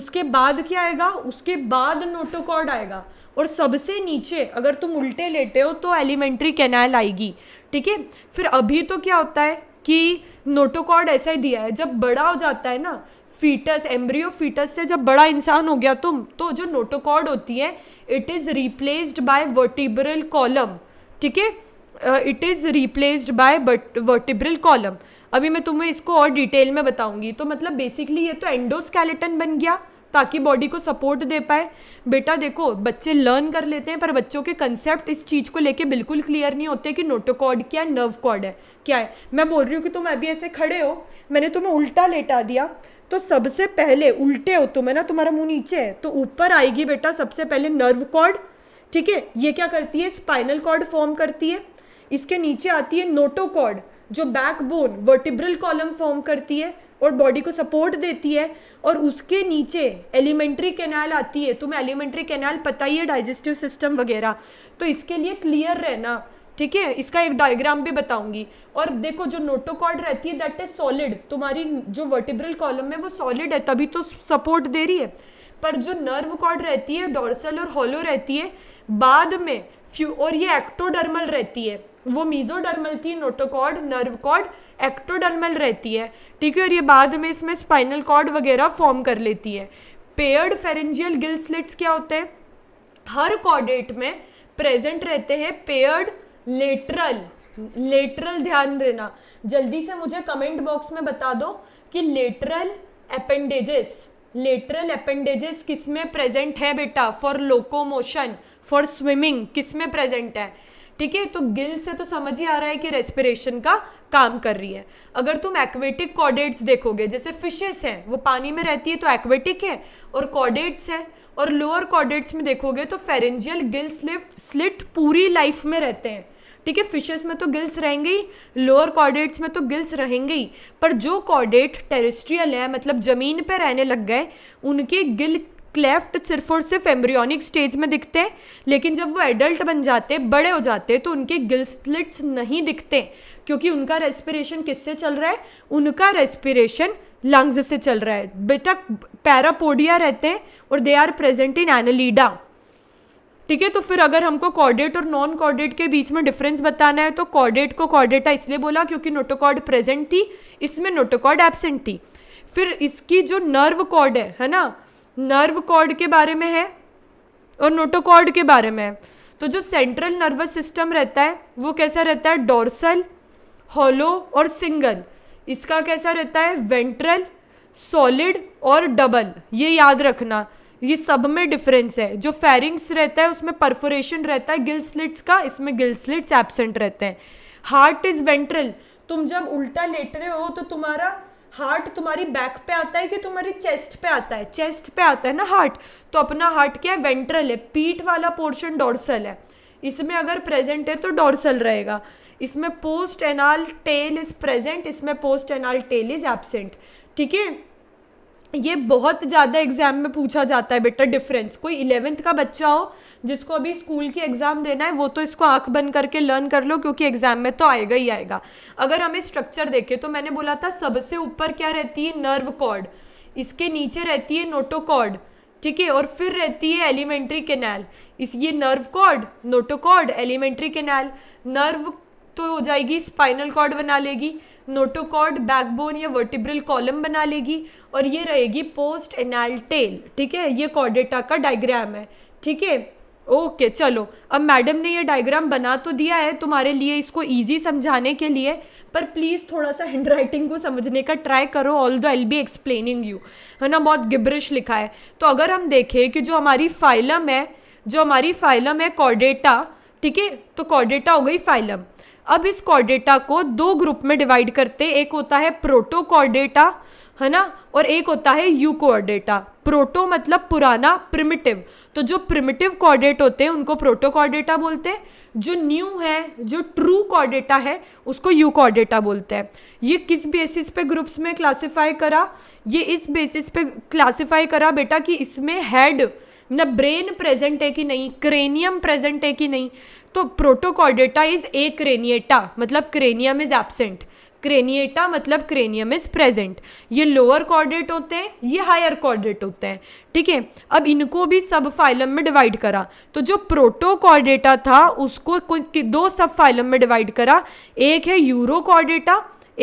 उसके बाद क्या आएगा उसके बाद नोटोकॉर्ड आएगा और सबसे नीचे अगर तुम उल्टे लेटे हो तो एलिमेंट्री कैनाल आएगी ठीक है फिर अभी तो क्या होता है कि नोटोकॉर्ड ऐसा ही दिया है जब बड़ा हो जाता है ना फीटस एम्ब्रियो फीटस से जब बड़ा इंसान हो गया तुम तो जो नोटोकॉर्ड होती है it is replaced by vertebral column ठीक है it is replaced by vertebral column अभी मैं तुम्हें इसको और डिटेल में बताऊंगी तो मतलब बेसिकली ये तो एंडोस्केलेटन बन गया ताकि बॉडी को सपोर्ट दे पाए बेटा देखो बच्चे लर्न कर लेते हैं पर बच्चों के कंसेप्ट इस चीज़ को लेके बिल्कुल क्लियर नहीं होते कि नोटोकॉर्ड क्या है नर्व कॉर्ड है क्या है मैं बोल रही हूँ कि तुम अभी ऐसे खड़े हो मैंने तुम्हें उल्टा लेटा दिया तो सबसे पहले उल्टे हो तुम है ना तुम्हारा मुँह नीचे है तो ऊपर आएगी बेटा सबसे पहले नर्व कॉर्ड ठीक है ये क्या करती है स्पाइनल कॉर्ड फॉर्म करती है इसके नीचे आती है नोटोकॉर्ड जो बैकबोन वर्टिब्रल कॉलम फॉर्म करती है और बॉडी को सपोर्ट देती है और उसके नीचे एलिमेंट्री कैनाल आती है तुम्हें एलिमेंट्री कैनाल पता ही है डाइजेस्टिव सिस्टम वगैरह तो इसके लिए क्लियर रहना ठीक है इसका एक डायग्राम भी बताऊंगी और देखो जो नोटोकॉर्ड रहती है दैट इज सॉलिड तुम्हारी जो वर्टिब्रल कॉलम है वो सॉलिड है तभी तो सपोर्ट दे रही है पर जो नर्व कॉर्ड रहती है डोर्सल और हॉलो रहती है बाद में फ्यू और ये एक्टोडर्मल रहती है वो मीजोडर्मल थी नोटोकॉर्ड नर्व कॉर्ड एक्टोडर्मल रहती है ठीक है और ये बाद में इसमें स्पाइनल कॉर्ड वगैरह फॉर्म कर लेती है पेयर्ड फेरेंजियल गिल स्लिट्स क्या होते हैं हर कॉडेट में प्रेजेंट रहते हैं पेयर्ड लेटरल लेटरल ध्यान देना जल्दी से मुझे कमेंट बॉक्स में बता दो कि लेटरल अपेंडेजेस लेटरल अपेंडेजेस किस में प्रेजेंट है बेटा फॉर लोकोमोशन फॉर स्विमिंग किस में प्रेजेंट है ठीक है तो गिल से तो समझ ही आ रहा है कि रेस्पिरेशन का काम कर रही है अगर तुम एक्वेटिक कॉर्डेट्स देखोगे जैसे फिशेस हैं वो पानी में रहती है तो एक्वेटिक है और कॉर्डेट्स है और लोअर कॉर्डेट्स में देखोगे तो फेरेंजियल गिल स्लिट स्लिट पूरी लाइफ में रहते हैं ठीक है फिशेस में तो गिल्स रहेंगे ही लोअर कॉर्डेट्स में तो गिल्स रहेंगे ही पर जो कॉर्डेट टेरिस्ट्रियल है मतलब ज़मीन पर रहने लग गए उनके गिल क्लेफ्ट सिर्फ और सिर्फ एम्ब्रियोनिक स्टेज में दिखते हैं लेकिन जब वो एडल्ट बन जाते बड़े हो जाते तो उनके गिल्सलिट्स नहीं दिखते क्योंकि उनका रेस्पिरेशन किससे चल रहा है उनका रेस्पिरेशन लंग्स से चल रहा है बेटा पैरापोडिया रहते हैं और they are present in annelida ठीक है तो फिर अगर हमको कॉर्डेट और नॉन कॉर्डेट के बीच में डिफरेंस बताना है तो कॉर्डेट को कॉर्डेटा इसलिए बोला क्योंकि नोटोकॉर्ड प्रेजेंट थी इसमें नोटोकॉर्ड एबसेंट थी फिर इसकी जो नर्व कॉर्ड है है ना नर्व कॉर्ड के बारे में है और नोटोकॉर्ड के बारे में है तो जो सेंट्रल नर्वस सिस्टम रहता है वो कैसा रहता है डोर्सल होलो और सिंगल इसका कैसा रहता है वेंट्रल सॉलिड और डबल ये याद रखना ये सब में डिफरेंस है जो फेरिंग्स रहता है उसमें परफोरेशन रहता है गिल स्लिट्स का इसमें गिल स्लिट्स एबसेंट रहते हैं हार्ट इज़ वेंट्रल तुम जब उल्टा लेट रहे हो तो तुम्हारा हार्ट तुम्हारी बैक पे आता है कि तुम्हारी चेस्ट पे आता है चेस्ट पे आता है ना हार्ट तो अपना हार्ट क्या है वेंट्रल है पीठ वाला पोर्शन डोर्सल है इसमें अगर प्रेजेंट है तो डोर्सल रहेगा इसमें post anal tail is present इसमें post anal tail is absent ठीक है ये बहुत ज़्यादा एग्ज़ाम में पूछा जाता है बेटा डिफरेंस कोई इलेवेंथ का बच्चा हो जिसको अभी स्कूल की एग्ज़ाम देना है वो तो इसको आंख बंद करके लर्न कर लो क्योंकि एग्ज़ाम में तो आएगा ही आएगा अगर हमें स्ट्रक्चर देखें तो मैंने बोला था सबसे ऊपर क्या रहती है नर्व कॉर्ड इसके नीचे रहती है नोटोकॉर्ड ठीक है और फिर रहती है एलिमेंट्री कैनाल इस ये nerve cord notochord alimentary canal nerve तो हो जाएगी स्पाइनल कॉर्ड बना लेगी नोटोकॉर्ड बैकबोन या वर्टिब्रल कॉलम बना लेगी और ये रहेगी पोस्ट एनाल टेल ठीक है ये कॉर्डेटा का डायग्राम है ठीक है ओके चलो अब मैडम ने ये डायग्राम बना तो दिया है तुम्हारे लिए इसको इजी समझाने के लिए पर प्लीज़ थोड़ा सा हैंड राइटिंग को समझने का ट्राई करो ऑल दो एल बी एक्सप्लेनिंग यू है ना बहुत गिब्रिश लिखा है तो अगर हम देखें कि जो हमारी फाइलम है जो हमारी फाइलम है कॉर्डेटा ठीक है तो कॉर्डेटा हो गई फाइलम अब इस कॉर्डेटा को दो ग्रुप में डिवाइड करते एक होता है प्रोटो कॉर्डेटा है ना और एक होता है यू कॉर्डेटा प्रोटो मतलब पुराना प्रिमिटिव तो जो प्रिमिटिव कॉर्डेट होते हैं उनको प्रोटोकॉर्डेटा बोलते हैं जो न्यू है जो ट्रू कॉर्डेटा है उसको यू कॉर्डेटा बोलते हैं ये किस बेसिस पे ग्रुप्स में क्लासिफाई करा ये इस बेसिस पे क्लासिफाई करा बेटा कि इसमें हेड ना ब्रेन प्रेजेंट है कि नहीं क्रेनियम प्रेजेंट है कि नहीं तो प्रोटोकॉर्डेटा इज ए क्रेनिएटा मतलब क्रेनियम इज एबसेंट क्रेनिएटा मतलब क्रेनियम इज प्रेजेंट ये लोअर कॉर्डेट होते हैं ये हायर कॉर्डेट होते हैं ठीक है अब इनको भी सब फाइलम में डिवाइड करा तो जो प्रोटोकॉर्डेटा था उसको दो सब फाइलम में डिवाइड करा एक है यूरोकॉर्डेटा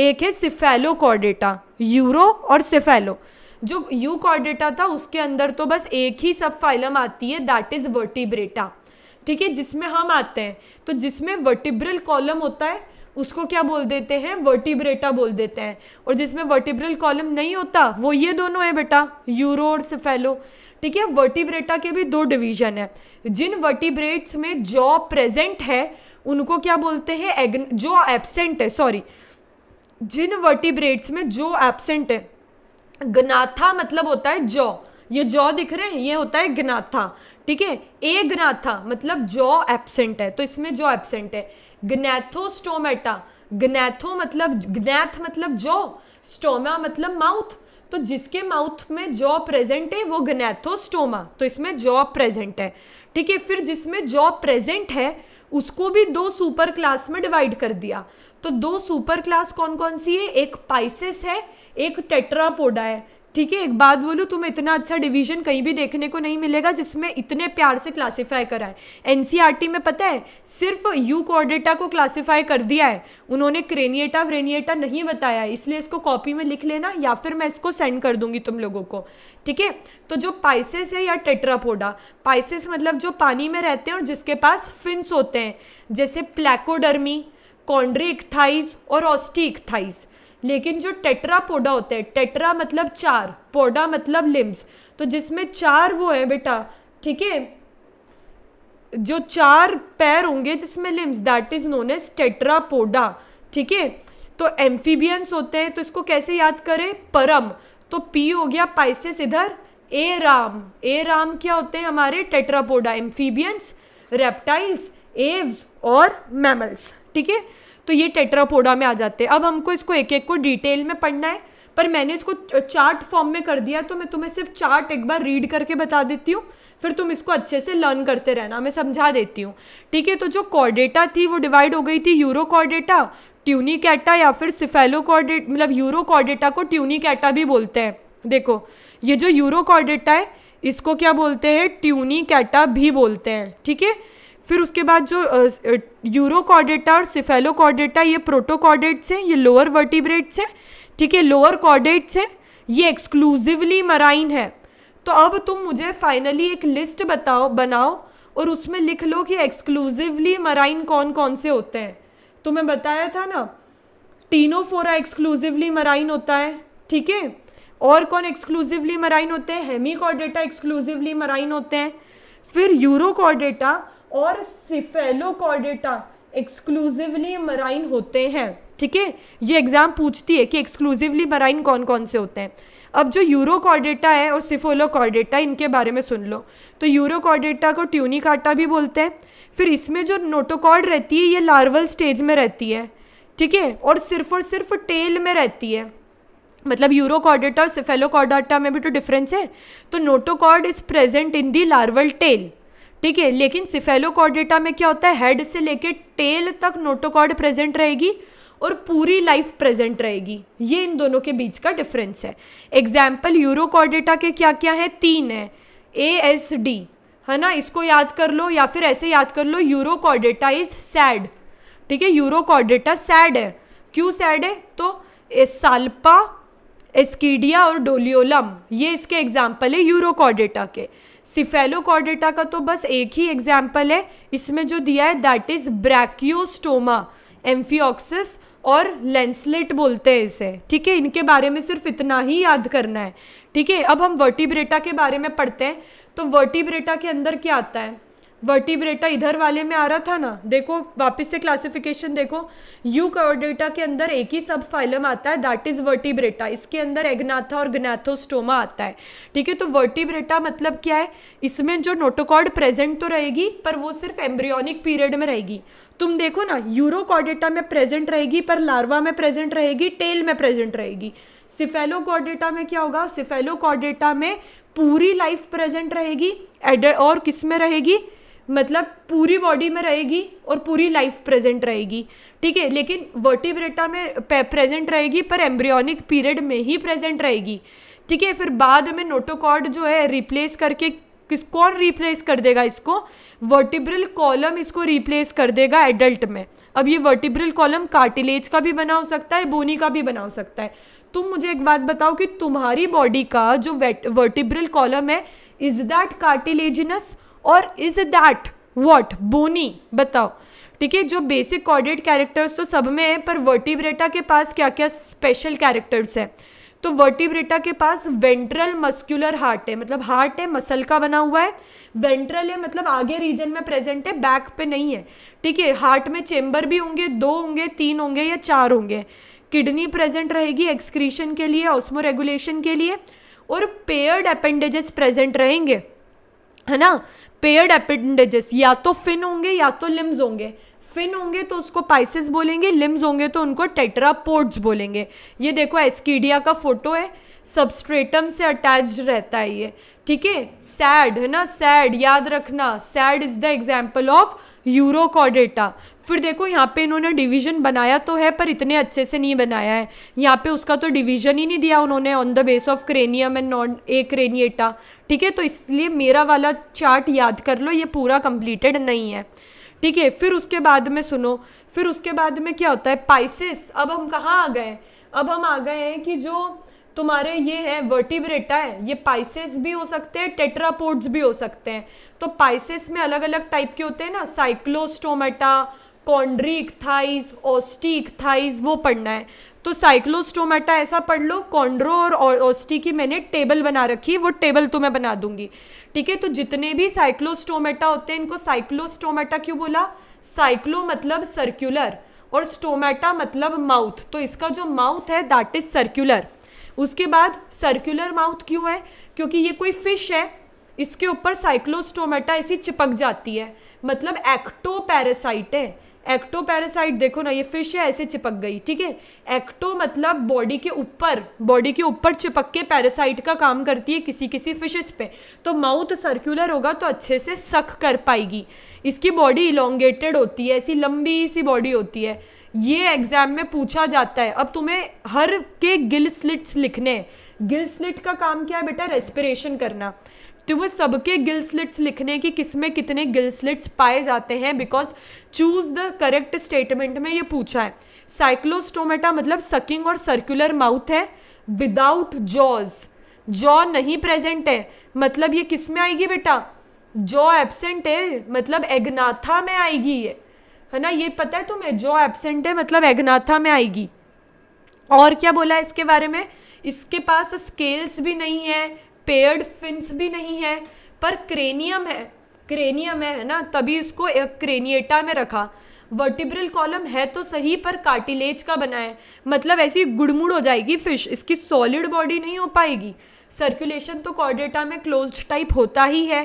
एक है सिफेलोकॉर्डेटा यूरो और सिफेलो जो यू कॉर्डेटा था उसके अंदर तो बस एक ही सब फाइलम आती है दैट इज़ वर्टिब्रेटा ठीक है जिसमें हम आते हैं तो जिसमें वर्टिब्रल कॉलम होता है उसको क्या बोल देते हैं वर्टिब्रेटा बोल देते हैं और जिसमें वर्टिब्रल कॉलम नहीं होता वो ये दोनों है बेटा यूरो और सफेलो ठीक है वर्टिब्रेटा के भी दो डिवीजन है जिन वर्टिब्रेट्स में जॉ प्रेजेंट है उनको क्या बोलते हैं जो एबसेंट है सॉरी जिन वर्टिब्रेट्स में जो एबसेंट है गनाथा मतलब होता है जौ ये जौ दिख रहे हैं ये होता है गनाथा ठीक है ए गनाथा मतलब जौ एबसेंट है तो इसमें जौ एबसेंट है गनैथोस्टोमेटा गनेथो मतलब गनेथ मतलब जौ स्टोमा मतलब माउथ तो जिसके माउथ में जॉ प्रेजेंट है वो गनैथोस्टोमा तो इसमें जॉ प्रेजेंट है ठीक है फिर जिसमें जॉ प्रेजेंट है उसको भी दो सुपर क्लास में डिवाइड कर दिया तो दो सुपर क्लास कौन कौन सी है एक पाइसिस है एक टेट्रापोडा है ठीक है एक बात बोलू तुम इतना अच्छा डिवीजन कहीं भी देखने को नहीं मिलेगा जिसमें इतने प्यार से क्लासिफाई करा है एनसीईआरटी में पता है सिर्फ यू कोडेटा को क्लासिफाई कर दिया है उन्होंने क्रेनिएटा व्रेनिएटा नहीं बताया है इसलिए इसको कॉपी में लिख लेना या फिर मैं इसको सेंड कर दूंगी तुम लोगों को ठीक है तो जो पाइसेस है या टेट्रापोडा पाइसेस मतलब जो पानी में रहते हैं और जिसके पास फिन्स होते हैं जैसे प्लैकोडर्मी कॉन्ड्रिक इकथाइस और ऑस्टिक इकथाइस लेकिन जो टेट्रा पोडा होते हैं टेट्रा मतलब चार पोडा मतलब लिम्स तो जिसमें चार वो है बेटा ठीक है जो चार पैर होंगे जिसमें limbs that is known as tetrapoda ठीक है तो एम्फीबियंस होते हैं तो इसको कैसे याद करें परम तो पी हो गया पाइसेस इधर ए राम ए राम क्या होते हैं हमारे टेट्रापोडा एम्फीबियंस रेप्टाइल्स एव्स और मैमल्स ठीक है तो ये टेट्रापोडा में आ जाते हैं अब हमको इसको एक एक को डिटेल में पढ़ना है पर मैंने इसको चार्ट फॉर्म में कर दिया तो मैं तुम्हें सिर्फ चार्ट एक बार रीड करके बता देती हूँ फिर तुम इसको अच्छे से लर्न करते रहना मैं समझा देती हूँ ठीक है तो जो कॉर्डेटा थी वो डिवाइड हो गई थी यूरो कॉर्डेटा ट्यूनिकैटा या फिर सिफेलो कॉर्डेट मतलब यूरो कॉर्डेटा को ट्यूनिकैटा भी बोलते हैं देखो ये जो यूरो कॉर्डेटा है इसको क्या बोलते हैं ट्यूनिकैटा भी बोलते हैं ठीक है फिर उसके बाद जो यूरोकॉर्डेटा और सिफेलोकॉर्डेटा ये प्रोटोकॉर्डेट्स हैं ये लोअर वर्टिब्रेट्स हैं ठीक है लोअर कॉर्डेट्स हैं ये एक्सक्लूसिवली मराइन है तो अब तुम मुझे फाइनली एक लिस्ट बताओ बनाओ और उसमें लिख लो कि एक्सक्लूसिवली मराइन कौन कौन से होते हैं तो मैं बताया था ना टीनोफोरा एक्सक्लूसिवली मराइन होता है ठीक है और कौन एक्सक्लूसिवली मराइन होते हैं हेमी कॉर्डेटा एक्सक्लूसिवली मराइन होते हैं फिर यूरो कॉर्डेटा और सिफेलोकॉडेटा एक्सक्लूसिवली मराइन होते हैं ठीक है ये एग्ज़ाम पूछती है कि एक्सक्लूसिवली मराइन कौन कौन से होते हैं अब जो यूरोकॉर्डेटा है और सिफोलोकॉर्डेटा इनके बारे में सुन लो तो यूरोकॉर्डेटा को ट्यूनिकाटा भी बोलते हैं फिर इसमें जो नोटोकॉर्ड रहती है ये लार्वल स्टेज में रहती है ठीक है और सिर्फ और सिर्फ टेल में रहती है मतलब यूरोकॉर्डेटा और सिफेलोकॉर्डाटा में भी तो डिफरेंस है तो notochord is present in the larval tail ठीक है लेकिन सिफेलोकॉर्डेटा में क्या होता है हेड से लेके टेल तक नोटोकॉर्ड प्रेजेंट रहेगी और पूरी लाइफ प्रेजेंट रहेगी ये इन दोनों के बीच का डिफरेंस है एग्जाम्पल यूरोकॉर्डेटा के क्या क्या हैं तीन है ए एस डी है ना इसको याद कर लो या फिर ऐसे याद कर लो यूरोकॉर्डेटा इज सैड ठीक है यूरोकॉर्डेटा सैड है क्यों सैड है तो साल्पा एस्कीडिया और डोलियोलम ये इसके एग्जाम्पल है यूरोकॉडेटा के सिफेलोकॉडेटा का तो बस एक ही एग्जाम्पल है इसमें जो दिया है दैट इज़ ब्रैक्योस्टोमा एम्फियोक्सिस और लेंसलेट बोलते हैं इसे ठीक है इनके बारे में सिर्फ इतना ही याद करना है ठीक है अब हम वर्टिब्रेटा के बारे में पढ़ते हैं तो वर्टिब्रेटा के अंदर क्या आता है वर्टिब्रेटा इधर वाले में आ रहा था ना देखो वापस से क्लासिफिकेशन देखो यू कॉर्डेटा के अंदर एक ही सब फाइलम आता है दैट इज वर्टिब्रेटा इसके अंदर एग्नाथा और ग्नाथोस्टोमा आता है ठीक है तो वर्टिब्रेटा मतलब क्या है इसमें जो नोटोकॉर्ड प्रेजेंट तो रहेगी पर वो सिर्फ एम्ब्रियोनिक पीरियड में रहेगी तुम देखो ना यूरोकॉर्डेटा में प्रेजेंट रहेगी पर लार्वा में प्रेजेंट रहेगी टेल में प्रेजेंट रहेगी कॉर्डेटा में क्या होगा कॉर्डेटा में पूरी लाइफ प्रेजेंट रहेगी और किस में रहेगी मतलब पूरी बॉडी में रहेगी और पूरी लाइफ प्रेजेंट रहेगी ठीक है लेकिन वर्टिब्रेटा में प्रेजेंट रहेगी पर एम्ब्रियोनिक पीरियड में ही प्रेजेंट रहेगी ठीक है फिर बाद में नोटोकॉर्ड जो है रिप्लेस करके किस कौन रिप्लेस कर देगा इसको वर्टिब्रल कॉलम इसको रिप्लेस कर देगा एडल्ट में अब ये वर्टिब्रल कॉलम कार्टिलेज का भी बना हो सकता है बोनी का भी बना हो सकता है तुम मुझे एक बात बताओ कि तुम्हारी बॉडी का जो वर्टिब्रल कॉलम है इज दैट कार्टिलेजिनस और इज दैट वॉट बोनी बताओ ठीक है जो बेसिक कॉर्डिनेट कैरेक्टर्स तो सब में है पर वर्टिब्रेटा के पास क्या क्या स्पेशल कैरेक्टर्स है तो वर्टिब्रेटा के पास वेंट्रल मस्क्यूलर हार्ट है मतलब हार्ट है मसल का बना हुआ है वेंट्रल है मतलब आगे रीजन में प्रेजेंट है बैक पे नहीं है ठीक है हार्ट में चेंबर भी होंगे दो होंगे तीन होंगे या चार होंगे किडनी प्रेजेंट रहेगी एक्सक्रीशन के लिए ऑस्मो रेगुलेशन के लिए और पेयर्ड अपेंडेजेस प्रेजेंट रहेंगे है ना पेयर्ड एपेंडेजेस या तो फिन होंगे या तो लिम्स होंगे फिन होंगे तो उसको पाइसिस बोलेंगे लिम्स होंगे तो उनको टेट्रापोड्स बोलेंगे ये देखो एस्कीडिया का फोटो है सबस्ट्रेटम से अटैच रहता है ये ठीक है सैड है ना सैड याद रखना सैड is the example of urochordata फिर देखो यहाँ पे इन्होंने डिवीजन बनाया तो है पर इतने अच्छे से नहीं बनाया है यहाँ पे उसका तो डिवीजन ही नहीं दिया उन्होंने on the base of cranium and non acraniata ठीक है तो इसलिए मेरा वाला चार्ट याद कर लो ये पूरा कंप्लीटेड नहीं है ठीक है फिर उसके बाद में सुनो फिर उसके बाद में क्या होता है पाइसिस अब हम कहाँ आ गए अब हम आ गए हैं कि जो तुम्हारे ये है वर्टिब्रेटा है ये पाइसेस भी हो सकते हैं टेट्रापोड्स भी हो सकते हैं तो पाइसेस में अलग अलग टाइप के होते हैं ना साइक्लोस्टोमेटा थाइज ओस्टिक थाइज वो पढ़ना है तो साइक्लोस्टोमेटा ऐसा पढ़ लो कॉन्ड्रो और ऑस्टी की मैंने टेबल बना रखी है वो टेबल तो मैं बना दूंगी ठीक है तो जितने भी साइक्लोस्टोमेटा होते हैं इनको साइक्लोस्टोमेटा क्यों बोला साइक्लो मतलब सर्क्यूलर और स्टोमेटा मतलब माउथ तो इसका जो माउथ है दैट इज सर्क्यूलर उसके बाद सर्क्यूलर माउथ क्यों है क्योंकि ये कोई फिश है इसके ऊपर साइक्लोस्टोमेटा ऐसी चिपक जाती है मतलब एक्टो पैरासाइट है एक्टो पैरासाइट देखो ना ये फिश है ऐसे चिपक गई ठीक है एक्टो मतलब बॉडी के ऊपर बॉडी के ऊपर चिपक के पैरासाइट का काम करती है किसी किसी फिशेस पे तो माउथ सर्कुलर होगा तो अच्छे से सख कर पाएगी इसकी बॉडी इलोंगेटेड होती है ऐसी लंबी सी बॉडी होती है ये एग्जाम में पूछा जाता है अब तुम्हें हर के गिल स्लिट्स लिखने गिल स्लिट का काम क्या है बेटा रेस्पिरेशन करना तो वह सबके गिल स्लिट्स लिखने की किस में कितने गिल स्लिट्स पाए जाते हैं because choose the correct statement में ये पूछा है साइक्लोस्टोमेटा मतलब सकिंग और सर्कुलर माउथ है विदाउट जॉज जॉ नहीं प्रेजेंट है मतलब ये किस में आएगी बेटा जॉ एबसेंट है मतलब एग्नाथा में आएगी ये है ना ये पता है तुम्हें जॉ एबसेंट है मतलब एग्नाथा में आएगी और क्या बोला इसके बारे में इसके पास स्केल्स भी नहीं है पेयर्ड फिंस भी नहीं है पर क्रेनियम है क्रेनियम है ना तभी इसको क्रेनिएटा में रखा वर्टिब्रल कॉलम है तो सही पर कार्टिलेज का बना है मतलब ऐसी गुड़मुड़ हो जाएगी फिश इसकी सॉलिड बॉडी नहीं हो पाएगी सर्कुलेशन तो कॉर्डेटा में क्लोज्ड टाइप होता ही है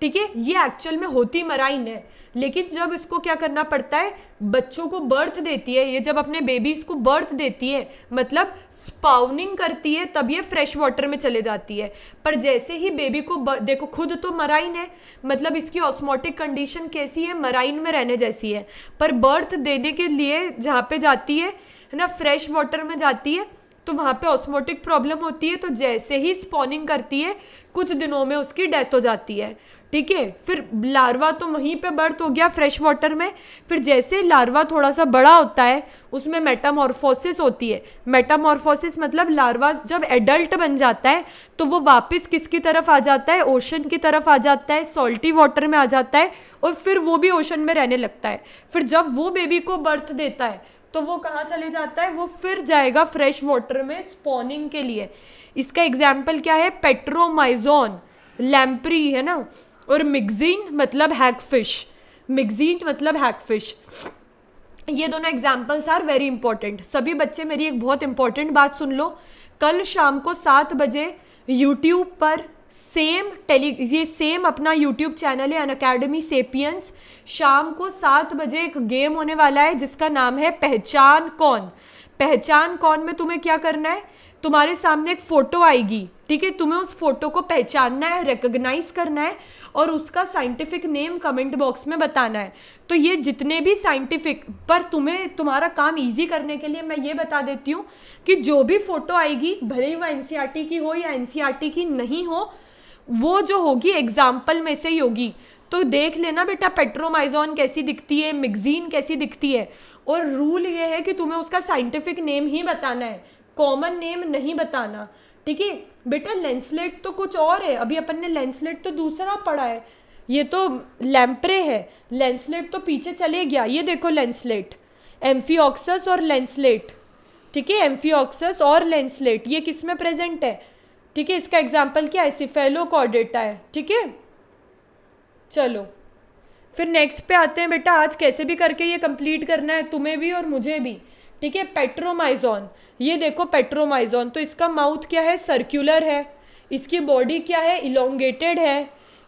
ठीक है ये एक्चुअल में होती मराइन है लेकिन जब इसको क्या करना पड़ता है बच्चों को बर्थ देती है ये जब अपने बेबीज़ को बर्थ देती है मतलब स्पाउनिंग करती है तब ये फ्रेश वाटर में चले जाती है पर जैसे ही बेबी को बर... देखो खुद तो मराइन है मतलब इसकी ऑस्मोटिक कंडीशन कैसी है मराइन में रहने जैसी है पर बर्थ देने के लिए जहाँ पर जाती है है ना फ्रेश वाटर में जाती है तो वहाँ पे ऑस्मोटिक प्रॉब्लम होती है तो जैसे ही स्पॉनिंग करती है कुछ दिनों में उसकी डेथ हो जाती है ठीक है फिर लार्वा तो वहीं पे बर्थ हो गया फ्रेश वाटर में फिर जैसे लार्वा थोड़ा सा बड़ा होता है उसमें मेटामॉर्फोसिस होती है मेटामॉर्फोसिस मतलब लार्वा जब एडल्ट बन जाता है तो वो वापस किसकी तरफ आ जाता है ओशन की तरफ आ जाता है सॉल्टी वाटर में आ जाता है और फिर वो भी ओशन में रहने लगता है फिर जब वो बेबी को बर्थ देता है तो वो कहाँ चले जाता है वो फिर जाएगा फ्रेश वाटर में स्पॉनिंग के लिए इसका एग्जाम्पल क्या है पेट्रोमाइजोन लैम्प्री है ना और मिगजीन मतलब फिश मिगजीन मतलब फिश ये दोनों एग्जाम्पल्स आर वेरी इंपॉर्टेंट सभी बच्चे मेरी एक बहुत इंपॉर्टेंट बात सुन लो कल शाम को सात बजे यूट्यूब पर सेम टेली ये सेम अपना यूट्यूब चैनल है अन अकेडमी सेपियंस शाम को सात बजे एक गेम होने वाला है जिसका नाम है पहचान कौन पहचान कौन में तुम्हें क्या करना है तुम्हारे सामने एक फ़ोटो आएगी ठीक है तुम्हें उस फोटो को पहचानना है रिकग्नाइज करना है और उसका साइंटिफिक नेम कमेंट बॉक्स में बताना है तो ये जितने भी साइंटिफिक पर तुम्हें तुम्हारा काम इजी करने के लिए मैं ये बता देती हूँ कि जो भी फ़ोटो आएगी भले ही वह एन e की हो या एन e की नहीं हो वो जो होगी एग्जाम्पल में से ही होगी तो देख लेना बेटा पेट्रोमाइजोन कैसी दिखती है मिगजीन कैसी दिखती है और रूल ये है कि तुम्हें उसका साइंटिफिक नेम ही बताना है कॉमन नेम नहीं बताना ठीक है बेटा लेंसलेट तो कुछ और है अभी अपन ने लेंसलेट तो दूसरा पढ़ा है ये तो लैम्प्रे है लेंसलेट तो पीछे चले गया ये देखो लेंसलेट एम्फीऑक्सस और लेंसलेट ठीक है एम्फीऑक्सस और लेंसलेट ये किस में प्रेजेंट है ठीक है इसका एग्जाम्पल क्या है सिफेलोकॉडेटा है ठीक है चलो फिर नेक्स्ट पे आते हैं बेटा आज कैसे भी करके ये कंप्लीट करना है तुम्हें भी और मुझे भी ठीक है पेट्रोमाइजोन ये देखो पेट्रोमाइजोन तो इसका माउथ क्या है सर्क्यूलर है इसकी बॉडी क्या है इलोंगेटेड है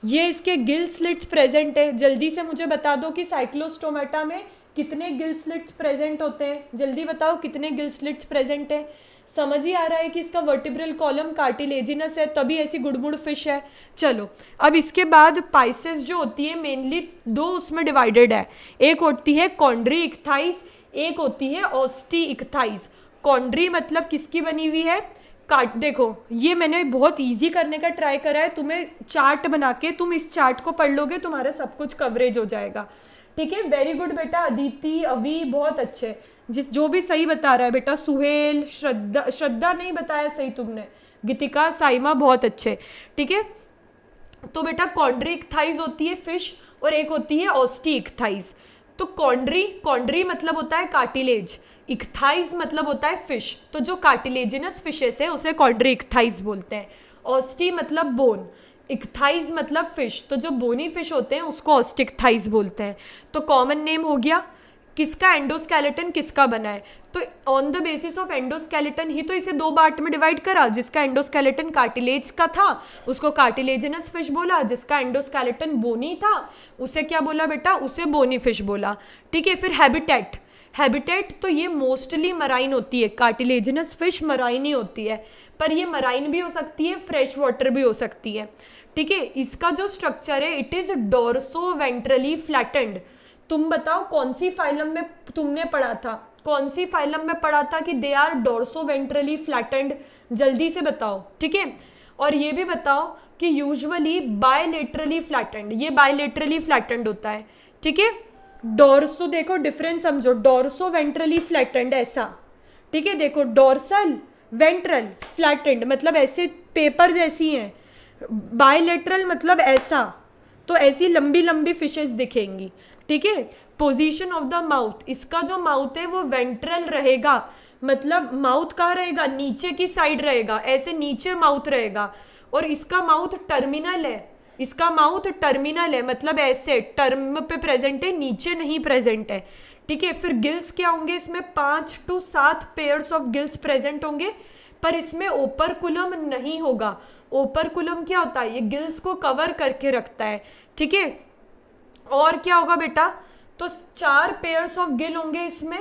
ये इसके गिल स्लिट्स प्रेजेंट है जल्दी से मुझे बता दो कि साइक्लोस्टोमेटा में कितने गिल स्लिट्स प्रेजेंट होते हैं जल्दी बताओ कितने गिल स्लिट्स प्रेजेंट है समझ ही आ रहा है कि इसका वर्टिब्रल कॉलम कार्टिलेजिनस है तभी ऐसी गुड़बुड़ फिश है चलो अब इसके बाद पाइसेस जो होती है मेनली दो उसमें डिवाइडेड है एक होती है कॉन्ड्री इकथाइस एक होती है ऑस्टी इकथाइज कॉन्ड्री मतलब किसकी बनी हुई है काट देखो ये मैंने बहुत इजी करने का ट्राई करा है तुम्हें चार्ट बना के तुम इस चार्ट को पढ़ लोगे तुम्हारा सब कुछ कवरेज हो जाएगा ठीक है वेरी गुड बेटा अदिति अभी बहुत अच्छे जिस जो भी सही बता रहा है बेटा सुहेल श्रद्धा श्रद्धा नहीं बताया सही तुमने गीतिका साइमा बहुत अच्छे ठीक है तो बेटा कॉन्ड्रिक थाइज होती है फिश और एक होती है ऑस्टिक थाइज तो कॉन्ड्री कॉन्ड्री मतलब होता है कार्टिलेज इक्थाइज मतलब होता है फिश तो जो कार्टिलेजिनस फिशेस है उसे कॉन्ड्री इक्थाइज बोलते हैं ऑस्टी मतलब बोन इक्थाइज मतलब फ़िश तो जो बोनी फिश होते हैं उसको ऑस्टिकथाइज बोलते हैं तो कॉमन नेम हो गया किसका एंडोस्केलेटन किसका बना है तो on the basis of endoskeleton ही तो इसे दो पार्ट में डिवाइड करा जिसका एंडोस्केलेटन कार्टिलेज का था उसको कार्टिलेजनस फिश बोला जिसका एंडोस्केलेटन बोनी था उसे क्या बोला बेटा उसे बोनी फिश बोला ठीक है फिर हैबिटेट हैबिटेट तो ये मोस्टली मराइन होती है कार्टिलेजनस फिश मराइन ही होती है पर ये मराइन भी हो सकती है फ्रेश वाटर भी हो सकती है ठीक है इसका जो स्ट्रक्चर है it is dorso ventrally flattened तुम बताओ कौन सी फाइलम में तुमने पढ़ा था कौन सी फाइलम में पढ़ा था कि they are dorso ventrally flattened जल्दी से बताओ ठीक है और ये भी बताओ कि यूजुअली बायलेटरली फ्लैटेंड ये बायलेटरली फ्लैटेंड होता है ठीक है डोरसो तो देखो डिफरेंस समझो डोरसो वेंट्रली फ्लैटेंड ऐसा ठीक है देखो डोरसल वेंट्रल फ्लैटेंड मतलब ऐसे पेपर जैसी हैं बायलेटरल मतलब ऐसा तो ऐसी लंबी लंबी फिशेस दिखेंगी ठीक है पोजीशन ऑफ द माउथ इसका जो माउथ है वो वेंट्रल रहेगा मतलब माउथ कहाँ रहेगा नीचे की साइड रहेगा ऐसे नीचे माउथ रहेगा और इसका माउथ टर्मिनल है इसका माउथ टर्मिनल है मतलब ऐसे टर्म पे प्रेजेंट है नीचे नहीं प्रेजेंट है ठीक है फिर गिल्स क्या होंगे इसमें पाँच टू सात पेयर्स ऑफ गिल्स प्रेजेंट होंगे पर इसमें ओपर कुलम नहीं होगा ओपर कुलम क्या होता है ये गिल्स को कवर करके रखता है ठीक है और क्या होगा बेटा तो चार पेयर्स ऑफ गिल होंगे इसमें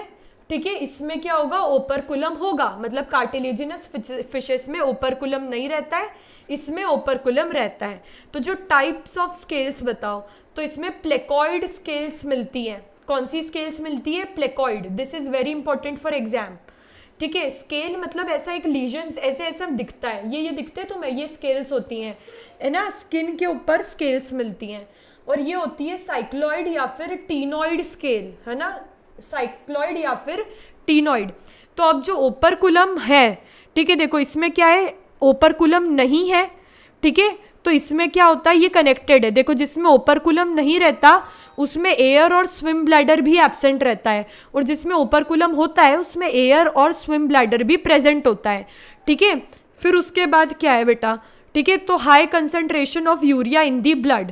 ठीक है इसमें क्या होगा ओपरकुलम होगा मतलब कार्टिलेजिनस फिशेस में ओपरकुलम नहीं रहता है इसमें ओपरकुलम रहता है तो जो टाइप्स ऑफ स्केल्स बताओ तो इसमें प्लेकॉइड स्केल्स मिलती हैं कौन सी स्केल्स मिलती है placoid this is very important for exam ठीक है स्केल मतलब ऐसा एक लीजन ऐसे ऐसा दिखता है ये ये दिखते हैं तो मैं ये स्केल्स होती हैं है ना स्किन के ऊपर स्केल्स मिलती हैं और ये होती है साइक्लॉइड या फिर टीनॉइड स्केल है ना साइक्लॉइड या फिर टीनॉइड तो अब जो ओपरकुलम है ठीक है देखो इसमें क्या है ओपरकुलम नहीं है ठीक है तो इसमें क्या होता है ये कनेक्टेड है देखो जिसमें ओपरकुलम नहीं रहता उसमें एयर और स्विम ब्लैडर भी एबसेंट रहता है और जिसमें ओपरकुलम होता है उसमें एयर और स्विम ब्लैडर भी प्रेजेंट होता है ठीक है फिर उसके बाद क्या है बेटा ठीक है तो high concentration of urea in the blood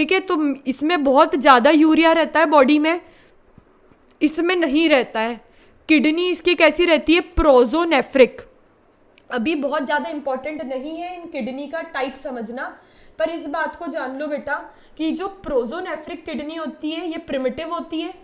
ठीक है तो इसमें बहुत ज़्यादा यूरिया रहता है बॉडी में इसमें नहीं रहता है किडनी इसकी कैसी रहती है प्रोजोनेफ्रिक अभी बहुत ज़्यादा इम्पॉर्टेंट नहीं है इन किडनी का टाइप समझना पर इस बात को जान लो बेटा कि जो प्रोजोनेफ्रिक किडनी होती है ये प्रिमिटिव होती है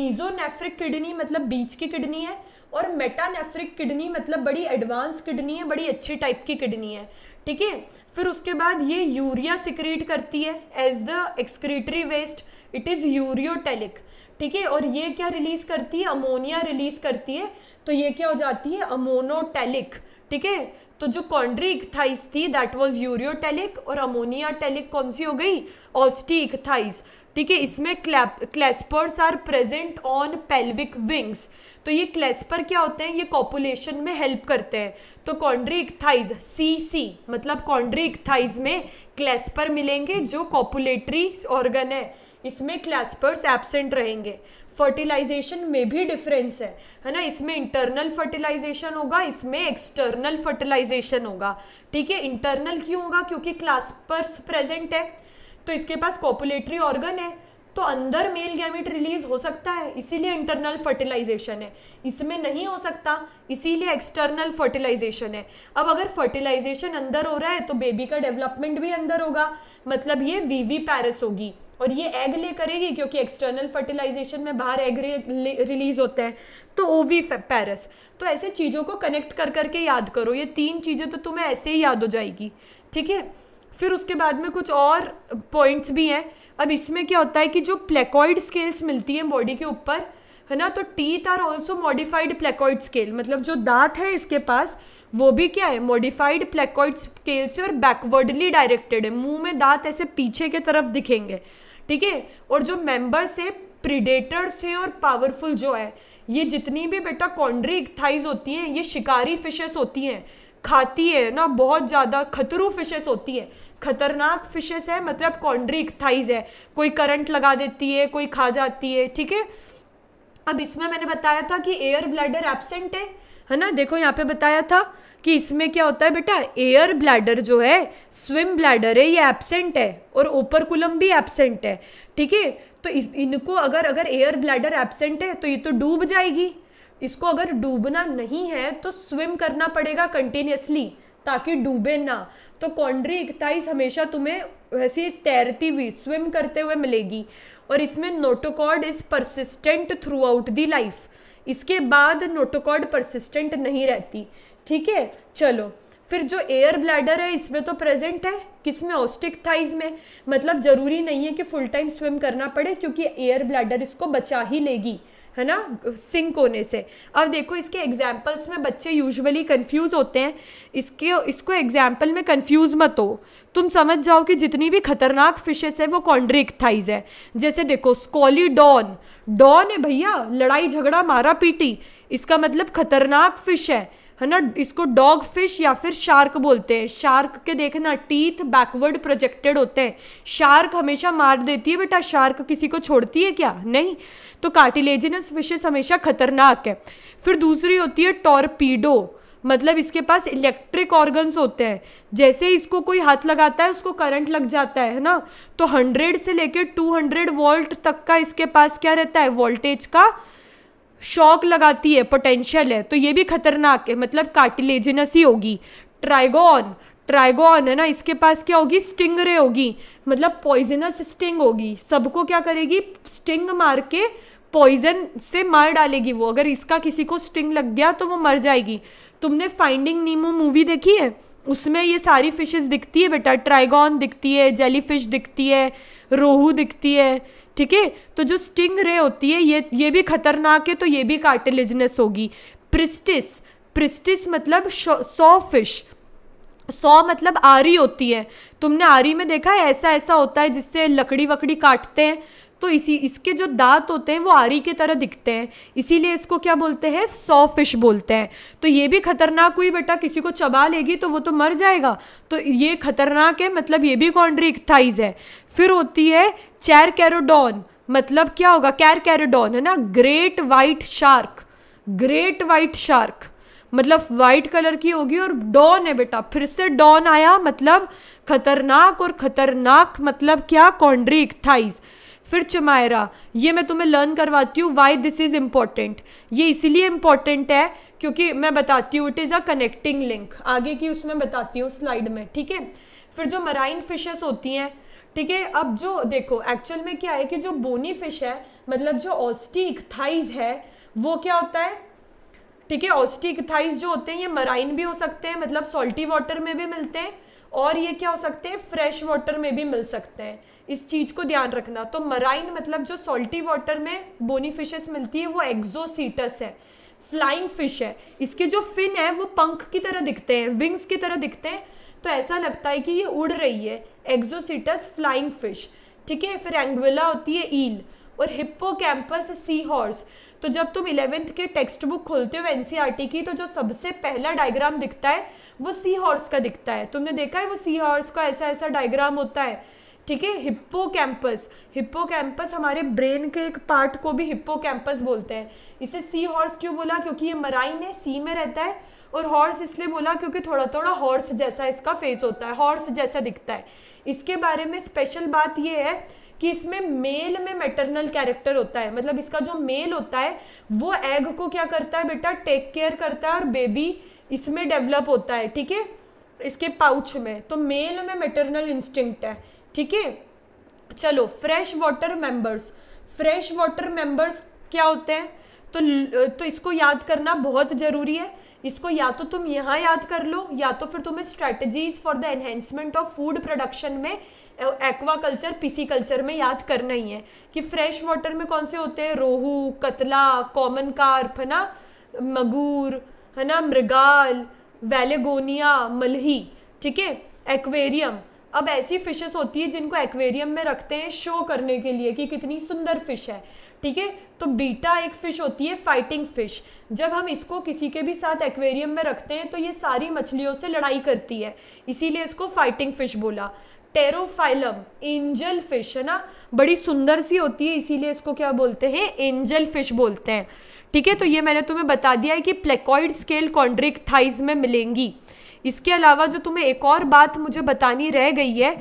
मीजोनेफ्रिक किडनी मतलब बीच की किडनी है और मेटानेफ्रिक किडनी मतलब बड़ी एडवांस किडनी है बड़ी अच्छी टाइप की किडनी है ठीक है फिर उसके बाद ये यूरिया सिक्रीट करती है as the excretory waste it is ureotelic ठीक है और ये क्या रिलीज़ करती है अमोनिया रिलीज़ करती है तो ये क्या हो जाती है अमोनोटेलिक ठीक है तो जो कॉन्ड्री थाइस थी दैट वाज यूरियोटेलिक और अमोनिया टेलिक कौन सी हो गई ऑस्टिक थाइस ठीक है इसमें क्लैप claspers are present on pelvic wings तो ये क्लेस्पर क्या होते हैं ये कॉपुलेशन में हेल्प करते हैं तो कॉन्ड्रीक्थाइज सी सी मतलब कॉन्ड्रीक्थाइज में क्लेस्पर मिलेंगे जो कॉपुलेटरी ऑर्गन है इसमें क्लेस्पर्स एबसेंट रहेंगे फर्टिलाइजेशन में भी डिफरेंस है है ना इसमें इंटरनल फर्टिलाइजेशन होगा इसमें एक्सटर्नल फर्टिलाइजेशन होगा ठीक है इंटरनल क्यों होगा क्योंकि क्लास्पर्स प्रेजेंट है तो इसके पास कॉपुलेटरी ऑर्गन है तो अंदर मेल गैमिट रिलीज हो सकता है इसीलिए इंटरनल फर्टिलाइजेशन है इसमें नहीं हो सकता इसीलिए एक्सटर्नल फर्टिलाइजेशन है अब अगर फर्टिलाइजेशन अंदर हो रहा है तो बेबी का डेवलपमेंट भी अंदर होगा मतलब ये वीवी पैरस होगी और ये एग ले करेगी क्योंकि एक्सटर्नल फर्टिलाइजेशन में बाहर एग रिलीज होते हैं तो ओवी पैरस तो ऐसे चीज़ों को कनेक्ट कर करके याद करो ये तीन चीज़ें तो तुम्हें ऐसे ही याद हो जाएगी ठीक है फिर उसके बाद में कुछ और पॉइंट्स भी हैं अब इसमें क्या होता है कि जो प्लेकॉइड स्केल्स मिलती हैं बॉडी के ऊपर है ना तो teeth are also modified placoid scale मतलब जो दांत है इसके पास वो भी क्या है मॉडिफाइड प्लेकॉइड स्केल से और बैकवर्डली डायरेक्टेड है मुंह में दांत ऐसे पीछे के तरफ दिखेंगे ठीक है और जो मेंबर्स है प्रिडेटर्स हैं और पावरफुल जो है ये जितनी भी बेटा कॉन्ड्री थाइज होती हैं ये शिकारी फिशेस होती हैं खाती है ना बहुत ज़्यादा खतरू फिशेस होती हैं खतरनाक फिशेस है मतलब कॉन्ड्रिक थाइज है कोई करंट लगा देती है कोई खा जाती है ठीक है अब इसमें मैंने बताया था कि एयर ब्लैडर एबसेंट है है ना देखो यहाँ पे बताया था कि इसमें क्या होता है बेटा एयर ब्लैडर जो है स्विम ब्लैडर है ये एबसेंट है और ओपर कुलम भी एबसेंट है ठीक है तो इस, इनको अगर अगर एयर ब्लैडर एबसेंट है तो ये तो डूब जाएगी इसको अगर डूबना नहीं है तो स्विम करना पड़ेगा कंटिन्यूसली ताकि डूबे ना तो कौंड्री इकताइस हमेशा तुम्हें वैसी तैरती हुई स्विम करते हुए मिलेगी और इसमें notochord is persistent throughout the life इसके बाद नोटोकॉड परसिस्टेंट नहीं रहती ठीक है चलो फिर जो एयर ब्लैडर है इसमें तो प्रेजेंट है किसमें ऑस्टिक थाइज में मतलब ज़रूरी नहीं है कि फुल टाइम स्विम करना पड़े क्योंकि एयर ब्लैडर इसको बचा ही लेगी है ना सिंक होने से अब देखो इसके एग्जाम्पल्स में बच्चे यूजुअली कंफ्यूज होते हैं इसके इसको एग्जाम्पल में कंफ्यूज मत हो तुम समझ जाओ कि जितनी भी खतरनाक फिशेस है वो कॉन्ड्रिकथाइज है जैसे देखो स्कॉली डॉन डॉन है भैया लड़ाई झगड़ा मारा पीटी इसका मतलब खतरनाक फिश है है ना इसको डॉग फिश या फिर शार्क बोलते हैं शार्क के देखना टीथ बैकवर्ड प्रोजेक्टेड होते हैं शार्क हमेशा मार देती है बेटा शार्क किसी को छोड़ती है क्या नहीं तो कार्टिलेजिनस फिशेस हमेशा खतरनाक है फिर दूसरी होती है टॉर्पीडो मतलब इसके पास इलेक्ट्रिक ऑर्गन्स होते हैं जैसे इसको कोई हाथ लगाता है उसको करंट लग जाता है ना तो 100 से लेकर 200 वोल्ट तक का इसके पास क्या रहता है वोल्टेज का शौक लगाती है पोटेंशियल है तो ये भी खतरनाक है मतलब कार्टिलेजिनस ही होगी ट्राइगोन ट्राइगोन है ना इसके पास क्या होगी स्टिंग रे होगी मतलब पॉइजनस स्टिंग होगी सबको क्या करेगी स्टिंग मार के पॉइजन से मार डालेगी वो अगर इसका किसी को स्टिंग लग गया तो वो मर जाएगी तुमने फाइंडिंग नीमो मूवी देखी है उसमें ये सारी फिशेस दिखती है बेटा ट्राइगॉन दिखती है जेलीफिश दिखती है रोहू दिखती है ठीक है तो जो स्टिंग रे होती है ये ये भी खतरनाक है तो ये भी कार्टिलेजनस होगी प्रिस्टिस प्रिस्टिस मतलब सौ फिश सौ मतलब आरी होती है तुमने आरी में देखा है ऐसा ऐसा होता है जिससे लकड़ी वकड़ी काटते हैं तो इसी इसके जो दांत होते हैं वो आरी की तरह दिखते हैं इसीलिए इसको क्या बोलते हैं सौ फिश बोलते हैं तो ये भी खतरनाक हुई बेटा किसी को चबा लेगी तो वो तो मर जाएगा तो ये खतरनाक है मतलब ये भी कॉन्ड्रिकथाइज है फिर होती है चैर कैरोडॉन मतलब क्या होगा कैर कैरोडॉन है ना great white shark great white shark मतलब वाइट कलर की होगी और डॉन है बेटा फिर से डॉन आया मतलब खतरनाक और खतरनाक मतलब क्या कॉन्ड्रिक थाइज फिर चमायरा ये मैं तुम्हें लर्न करवाती हूँ वाई दिस इज़ इम्पॉर्टेंट ये इसीलिए इम्पॉर्टेंट है क्योंकि मैं बताती हूँ it is a connecting link आगे की उसमें बताती हूँ स्लाइड में ठीक है फिर जो मराइन फिशेस होती हैं ठीक है अब जो देखो एक्चुअल में क्या है कि जो बोनी फिश है मतलब जो ऑस्टिक थाइज है वो क्या होता है ठीक है ऑस्टिक थाइज जो होते हैं ये मराइन भी हो सकते हैं मतलब सॉल्टी वाटर में भी मिलते हैं और ये क्या हो सकते हैं फ्रेश वाटर में भी मिल सकते हैं इस चीज़ को ध्यान रखना तो मराइन मतलब जो सॉल्टी वाटर में बोनी फिशेस मिलती है वो एग्जोसीटस है फ्लाइंग फिश है इसके जो फिन है वो पंख की तरह दिखते हैं विंग्स की तरह दिखते हैं तो ऐसा लगता है कि ये उड़ रही है एग्जोसीटस फ्लाइंग फिश ठीक है फिर एंग्विला होती है ईल और हिप्पो कैंपस सी हॉर्स तो जब तुम इलेवेंथ के टेक्स्ट बुक खोलते हो टी e की तो जो सबसे पहला डायग्राम दिखता है वो सी हॉर्स का दिखता है तुमने देखा है वो सी हॉर्स का ऐसा ऐसा डायग्राम होता है ठीक है हिप्पो कैंपस हिप्पो कैंपस हमारे ब्रेन के एक पार्ट को भी हिप्पो कैंपस बोलते हैं इसे सी हॉर्स क्यों बोला क्योंकि ये मराइन है सी में रहता है और हॉर्स इसलिए बोला क्योंकि थोड़ा थोड़ा हॉर्स जैसा इसका फेस होता है हॉर्स जैसा दिखता है इसके बारे में स्पेशल बात ये है कि इसमें मेल में मैटरनल कैरेक्टर होता है मतलब इसका जो मेल होता है वो एग को क्या करता है बेटा टेक केयर करता है और बेबी इसमें डेवलप होता है ठीक है इसके पाउच में तो मेल में मेटरनल इंस्टिंक्ट है ठीक है चलो fresh water members fresh water members क्या होते हैं तो तो इसको याद करना बहुत ज़रूरी है इसको या तो तुम यहाँ याद कर लो या तो फिर तुम्हें strategies for the enhancement of food production में एक्वा कल्चर पीसी कल्चर में याद करना ही है कि फ्रेश वाटर में कौन से होते हैं रोहू कतला कॉमन कार्प है ना मगूर है ना मृगाल वेलेगोनिया मलही ठीक है एक्वेरियम अब ऐसी फिशेस होती है जिनको एक्वेरियम में रखते हैं शो करने के लिए कि कितनी सुंदर फिश है ठीक है तो बीटा एक फ़िश होती है फाइटिंग फ़िश जब हम इसको किसी के भी साथ एक्वेरियम में रखते हैं तो ये सारी मछलियों से लड़ाई करती है इसीलिए इसको फाइटिंग फ़िश बोला टेरोफाइलम एंजल फिश है ना बड़ी सुंदर सी होती है इसीलिए इसको क्या बोलते हैं एंजल फिश बोलते हैं ठीक है तो ये मैंने तुम्हें बता दिया है कि प्लेकॉइड स्केल कॉन्ड्रिक थाइज में मिलेंगी इसके अलावा जो तुम्हें एक और बात मुझे बतानी रह गई है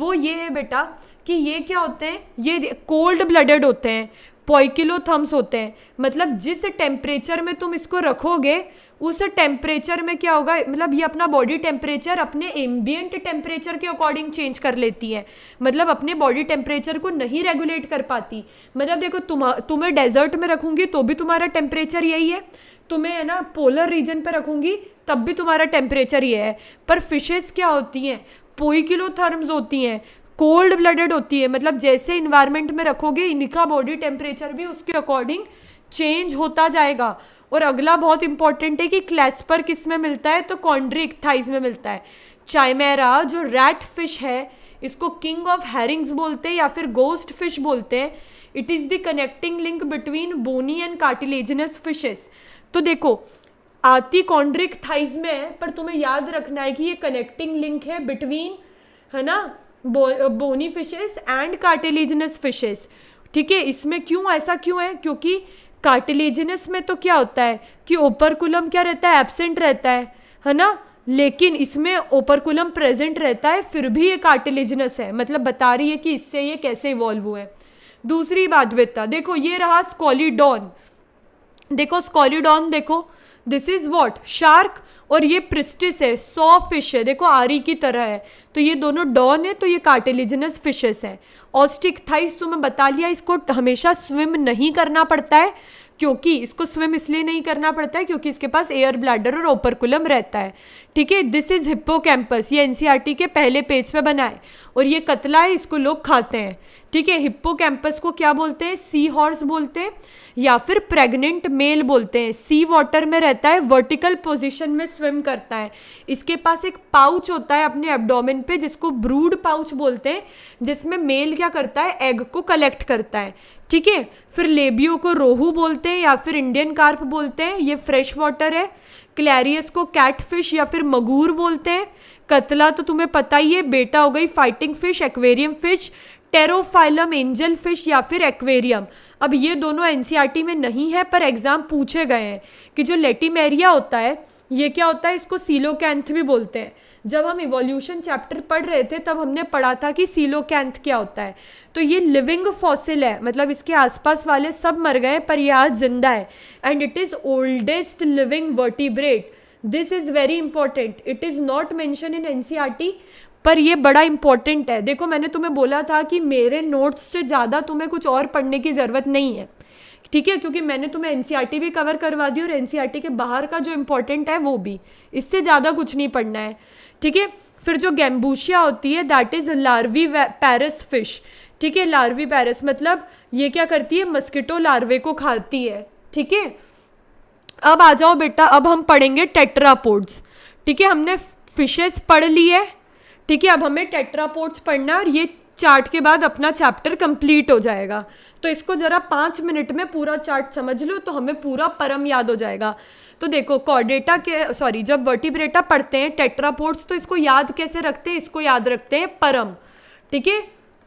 वो ये है बेटा कि ये क्या होते हैं ये कोल्ड ब्लडेड होते हैं पॉइकिलोथम्स होते हैं मतलब जिस टेम्परेचर में तुम इसको रखोगे उस टेम्परेचर में क्या होगा मतलब ये अपना बॉडी टेम्परेचर अपने एम्बियंट टेम्परेचर के अकॉर्डिंग चेंज कर लेती है मतलब अपने बॉडी टेम्परेचर को नहीं रेगुलेट कर पाती मतलब देखो तुम तुम्हें डेजर्ट में रखूँगी तो भी तुम्हारा टेम्परेचर यही है तुम्हें है ना पोलर रीजन पर रखूँगी तब भी तुम्हारा टेम्परेचर ये है पर फिशेस क्या होती हैं पोइकिलोथर्म्स होती हैं कोल्ड ब्लडेड होती है मतलब जैसे इन्वायरमेंट में रखोगे इनका बॉडी टेम्परेचर भी उसके अकॉर्डिंग चेंज होता जाएगा और अगला बहुत इंपॉर्टेंट है कि क्लैस्पर किस में मिलता है तो कॉन्ड्रिक थाइस में मिलता है चाइमेरा जो रैट फिश है इसको किंग ऑफ हैरिंग्स बोलते हैं या फिर गोस्ट फिश बोलते हैं it is the connecting link between bony and cartilaginous fishes तो देखो आती कॉन्ड्रिक थाइज में है पर तुम्हें याद रखना है कि ये कनेक्टिंग लिंक है बिटवीन है ना bony fishes and cartilaginous fishes ठीक है इसमें क्यों ऐसा क्यों है क्योंकि कार्टिलेजिनस में तो क्या होता है कि ओपरकुलम क्या रहता है एबसेंट रहता है है ना लेकिन इसमें ओपरकुलम प्रेजेंट रहता है फिर भी ये कार्टिलेजिनस है मतलब बता रही है कि इससे ये कैसे इवॉल्व हुए दूसरी बात बेता देखो ये रहा स्कॉलीडॉन देखो स्कॉलीडॉन देखो दिस इज़ वॉट शार्क और ये प्रिस्टिस है सौ फिश है देखो आरी की तरह है तो ये दोनों डॉन है तो ये कार्टिलिजनस फिशेस है ऑस्टिक थाइस तो मैं बता लिया इसको हमेशा स्विम नहीं करना पड़ता है क्योंकि इसको स्विम इसलिए नहीं करना पड़ता है क्योंकि इसके पास एयर ब्लैडर और ओपरकुलम रहता है ठीक है दिस इज हिप्पो कैंपस ये एनसीईआरटी e के पहले पेज पे है और ये कतला है इसको लोग खाते हैं ठीक है हिप्पो कैंपस को क्या बोलते हैं सी हॉर्स बोलते हैं या फिर प्रेग्नेंट मेल बोलते हैं सी वाटर में रहता है वर्टिकल पोजिशन में स्विम करता है इसके पास एक पाउच होता है अपने एबडोमिन पे जिसको ब्रूड पाउच बोलते हैं जिसमें मेल क्या करता है एग को कलेक्ट करता है ठीक है फिर लेबियो को रोहू बोलते हैं या फिर इंडियन कार्प बोलते हैं ये फ्रेश वाटर है क्लैरियस को कैट फिश या फिर मगूर बोलते हैं कतला तो तुम्हें पता ही है बेटा हो गई fighting fish aquarium fish pterophyllum angel fish या फिर एक्वेरियम अब ये दोनों एनसीईआरटी e में नहीं है पर एग्ज़ाम पूछे गए हैं कि जो लेटीमेरिया होता है ये क्या होता है इसको सीलोकैंथ भी बोलते हैं जब हम इवोल्यूशन चैप्टर पढ़ रहे थे तब हमने पढ़ा था कि सीलोकैंथ क्या होता है तो ये लिविंग फॉसिल है मतलब इसके आसपास वाले सब मर गए पर यह आज जिंदा है and it is oldest living vertebrate this is very important it is not mention in एन पर ये बड़ा इंपॉर्टेंट है देखो मैंने तुम्हें बोला था कि मेरे नोट्स से ज़्यादा तुम्हें कुछ और पढ़ने की ज़रूरत नहीं है ठीक है क्योंकि मैंने तुम्हें एन e भी कवर करवा दी और एन e के बाहर का जो इम्पोर्टेंट है वो भी इससे ज़्यादा कुछ नहीं पढ़ना है ठीक है फिर जो गैम्बूशिया होती है that is larviparous fish ठीक है लार्वी पैरस मतलब ये क्या करती है मस्किटो लार्वे को खाती है ठीक है अब आ जाओ बेटा अब हम पढ़ेंगे टेट्रापोड्स ठीक है हमने फिशेस पढ़ ली है ठीक है अब हमें टेट्रापोड्स पढ़ना है और ये चार्ट के बाद अपना चैप्टर कंप्लीट हो जाएगा तो इसको ज़रा पाँच मिनट में पूरा चार्ट समझ लो तो हमें पूरा परम याद हो जाएगा तो देखो कॉर्डेटा के सॉरी जब वर्टिब्रेटा पढ़ते हैं टेट्रापोर्ट्स तो इसको याद कैसे रखते हैं इसको याद रखते हैं परम ठीक है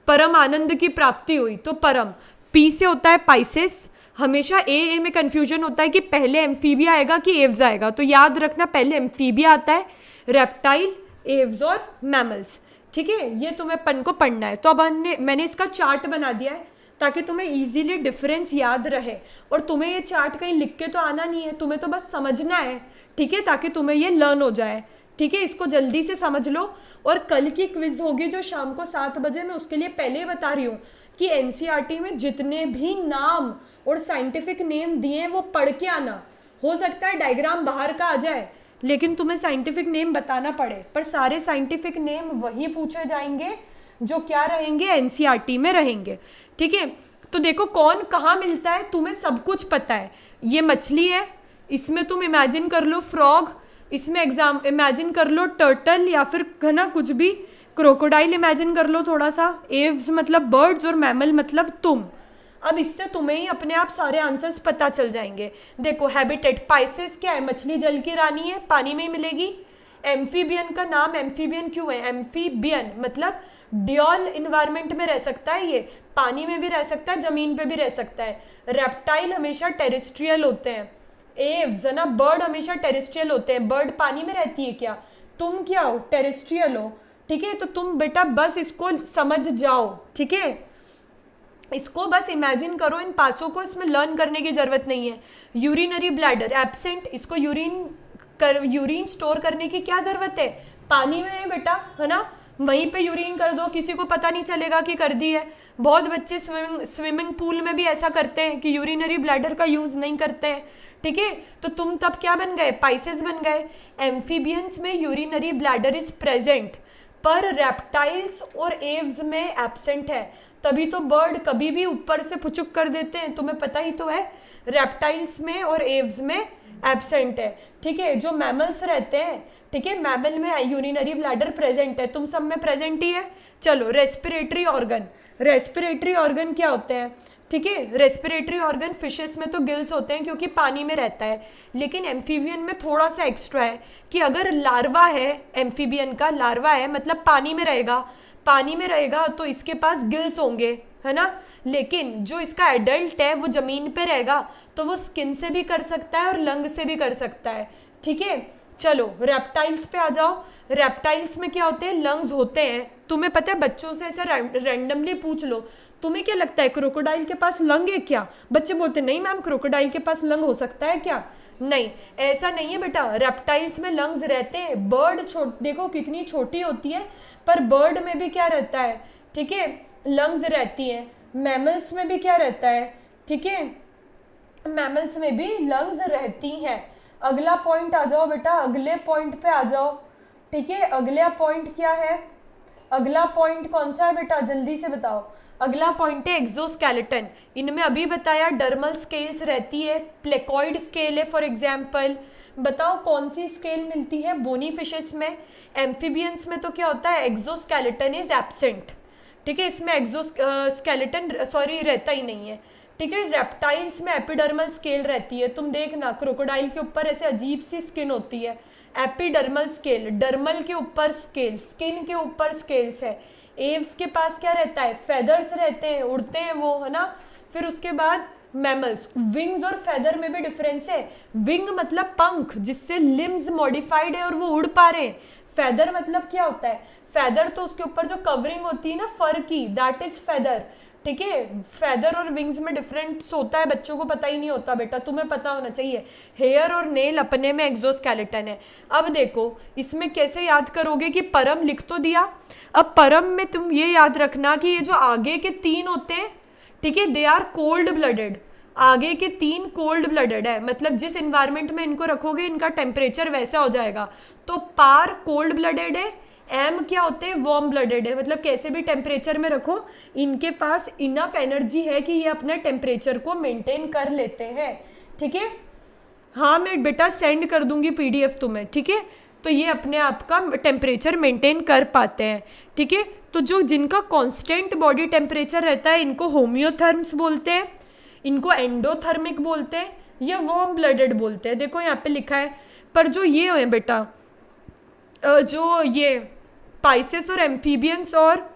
परम आनंद की प्राप्ति हुई तो परम पी से होता है पाइसिस हमेशा ए ए में कन्फ्यूजन होता है कि पहले एम्फीबिया आएगा कि एव्स आएगा तो याद रखना पहले एम्फीबिया आता है रेप्टाइल एव्स और मैमल्स ठीक है ये तुम्हें पन को पढ़ना है तो अब हमने मैंने इसका चार्ट बना दिया है ताकि तुम्हें ईजिली डिफरेंस याद रहे और तुम्हें ये चार्ट कहीं लिख के तो आना नहीं है तुम्हें तो बस समझना है ठीक है ताकि तुम्हें ये लर्न हो जाए ठीक है इसको जल्दी से समझ लो और कल की क्विज होगी जो शाम को सात बजे मैं उसके लिए पहले ही बता रही हूँ कि एन e में जितने भी नाम और साइंटिफिक नेम दिए हैं वो पढ़ के आना हो सकता है डायग्राम बाहर का आ जाए लेकिन तुम्हें साइंटिफिक नेम बताना पड़े पर सारे साइंटिफिक नेम वही पूछे जाएंगे जो क्या रहेंगे एन e में रहेंगे ठीक है तो देखो कौन कहाँ मिलता है तुम्हें सब कुछ पता है ये मछली है इसमें तुम इमेजिन कर लो फ्रॉग इसमें एग्जाम इमेजिन कर लो टर्टल या फिर है ना कुछ भी क्रोकोडाइल इमेजिन कर लो थोड़ा सा एव्स मतलब बर्ड्स और मैमल मतलब तुम अब इससे तुम्हें ही अपने आप सारे आंसर्स पता चल जाएंगे देखो हैबिटेट पाइसिस क्या है मछली जल की रानी है पानी में ही मिलेगी एम्फीबियन का नाम एम्फीबियन क्यों है एम्फीबियन मतलब डियोल इन्वायरमेंट में रह सकता है ये पानी में भी रह सकता है ज़मीन पे भी रह सकता है रेप्टाइल हमेशा टेरिस्ट्रियल होते हैं एव्स है ना बर्ड हमेशा टेरिस्ट्रियल होते हैं बर्ड पानी में रहती है क्या तुम क्या हो टेरिस्ट्रियल हो ठीक है तो तुम बेटा बस इसको समझ जाओ ठीक है इसको बस इमेजिन करो इन पाँचों को इसमें लर्न करने की ज़रूरत नहीं है यूरिनरी ब्लैडर एबसेंट इसको यूरिन कर यूरिन स्टोर करने की क्या ज़रूरत है पानी में है बेटा है ना वहीं पे यूरिन कर दो किसी को पता नहीं चलेगा कि कर दी है बहुत बच्चे स्विमिंग स्विमिंग पूल में भी ऐसा करते हैं कि यूरिनरी ब्लैडर का यूज़ नहीं करते हैं ठीक है तो तुम तब क्या बन गए पाइसेस बन गए एम्फीबियंस में यूरिनरी ब्लैडर इज़ प्रेजेंट पर रेप्टाइल्स और एव्स में एबसेंट है तभी तो बर्ड कभी भी ऊपर से पुचुक कर देते हैं तुम्हें पता ही तो है रेप्टाइल्स में और एव्स में एबसेंट है ठीक है जो मैमल्स रहते हैं ठीक है मैमल में यूरिनरी ब्लैडर प्रेजेंट है तुम सब में प्रेजेंट ही है चलो रेस्पिरेटरी ऑर्गन रेस्पिरेटरी ऑर्गन क्या होते हैं ठीक है रेस्पिरेटरी ऑर्गन फिशेस में तो गिल्स होते हैं क्योंकि पानी में रहता है लेकिन एम्फीबियन में थोड़ा सा एक्स्ट्रा है कि अगर लार्वा है एम्फीबियन का लार्वा है मतलब पानी में रहेगा पानी में रहेगा तो इसके पास गिल्स होंगे है ना लेकिन जो इसका एडल्ट है वो ज़मीन पे रहेगा तो वो स्किन से भी कर सकता है और लंग से भी कर सकता है ठीक है चलो रेप्टाइल्स पे आ जाओ रेप्टाइल्स में क्या होते हैं लंग्स होते हैं तुम्हें पता है बच्चों से ऐसे रैंडमली पूछ लो तुम्हें क्या लगता है क्रोकोडाइल के पास लंग है क्या बच्चे बोलते नहीं मैम क्रोकोडाइल के पास लंग हो सकता है क्या नहीं ऐसा नहीं है बेटा रेप्टाइल्स में लंग्स रहते हैं बर्ड छो देखो कितनी छोटी होती है पर बर्ड में भी क्या रहता है ठीक है लंग्स रहती हैं मैमल्स में भी क्या रहता है ठीक है मैमल्स में भी लंग्स रहती हैं अगला पॉइंट आ जाओ बेटा अगले पॉइंट पे आ जाओ ठीक है अगला पॉइंट क्या है अगला पॉइंट कौन सा है बेटा जल्दी से बताओ अगला पॉइंट है एक्सोस्केलेटन इनमें अभी बताया डर्मल स्केल्स रहती है प्लेकॉइड स्केल है फॉर एग्जाम्पल बताओ कौन सी स्केल मिलती है बोनी फिशेस में एम्फीबियंस में तो क्या होता है एक्सोस्केलेटन इज एबसेंट ठीक है इसमें एक्सोस्केलेटन सॉरी रहता ही नहीं है ठीक है रेप्टाइल्स में एपिडर्मल स्केल रहती है तुम देखना क्रोकोडाइल के ऊपर ऐसे अजीब सी स्किन होती है एपिडर्मल स्केल डर्मल के ऊपर स्केल स्किन के ऊपर स्केल्स है एव्स के पास क्या रहता है फेदर्स रहते हैं उड़ते हैं वो है ना फिर उसके बाद मैमल्स विंग्स और फेदर में भी डिफरेंस है विंग मतलब पंख जिससे लिम्स मॉडिफाइड है और वो उड़ पा रहे हैं फेदर मतलब क्या होता है फेदर तो उसके ऊपर जो कवरिंग होती है ना फर की दैट इज फेदर ठीक है फेदर और विंग्स में डिफरेंस होता है बच्चों को पता ही नहीं होता बेटा तुम्हें पता होना चाहिए हेयर और नेल अपने में एक्जोस्केलेटन है अब देखो इसमें कैसे याद करोगे कि परम लिख तो दिया अब परम में तुम ये याद रखना कि ये जो आगे के तीन होते हैं ठीक है दे आर कोल्ड ब्लडेड आगे के तीन कोल्ड ब्लडेड है मतलब जिस इन्वायरमेंट में इनको रखोगे इनका टेम्परेचर वैसा हो जाएगा तो पार कोल्ड ब्लडेड है एम क्या होते हैं वार्म ब्लडेड है मतलब कैसे भी टेम्परेचर में रखो इनके पास इनफ एनर्जी है कि ये अपना टेम्परेचर को मेंटेन कर लेते हैं ठीक है हाँ मैं बेटा सेंड कर दूंगी पीडीएफ तुम्हें ठीक है तो ये अपने आप का टेम्परेचर मेंटेन कर पाते हैं ठीक है तो जो जिनका कांस्टेंट बॉडी टेम्परेचर रहता है इनको होम्योथर्म्स बोलते हैं इनको एंडोथर्मिक बोलते हैं या वॉर्म ब्लडेड बोलते हैं देखो यहाँ पे लिखा है पर जो ये है बेटा जो ये पाइसेस और एम्फीबियंस और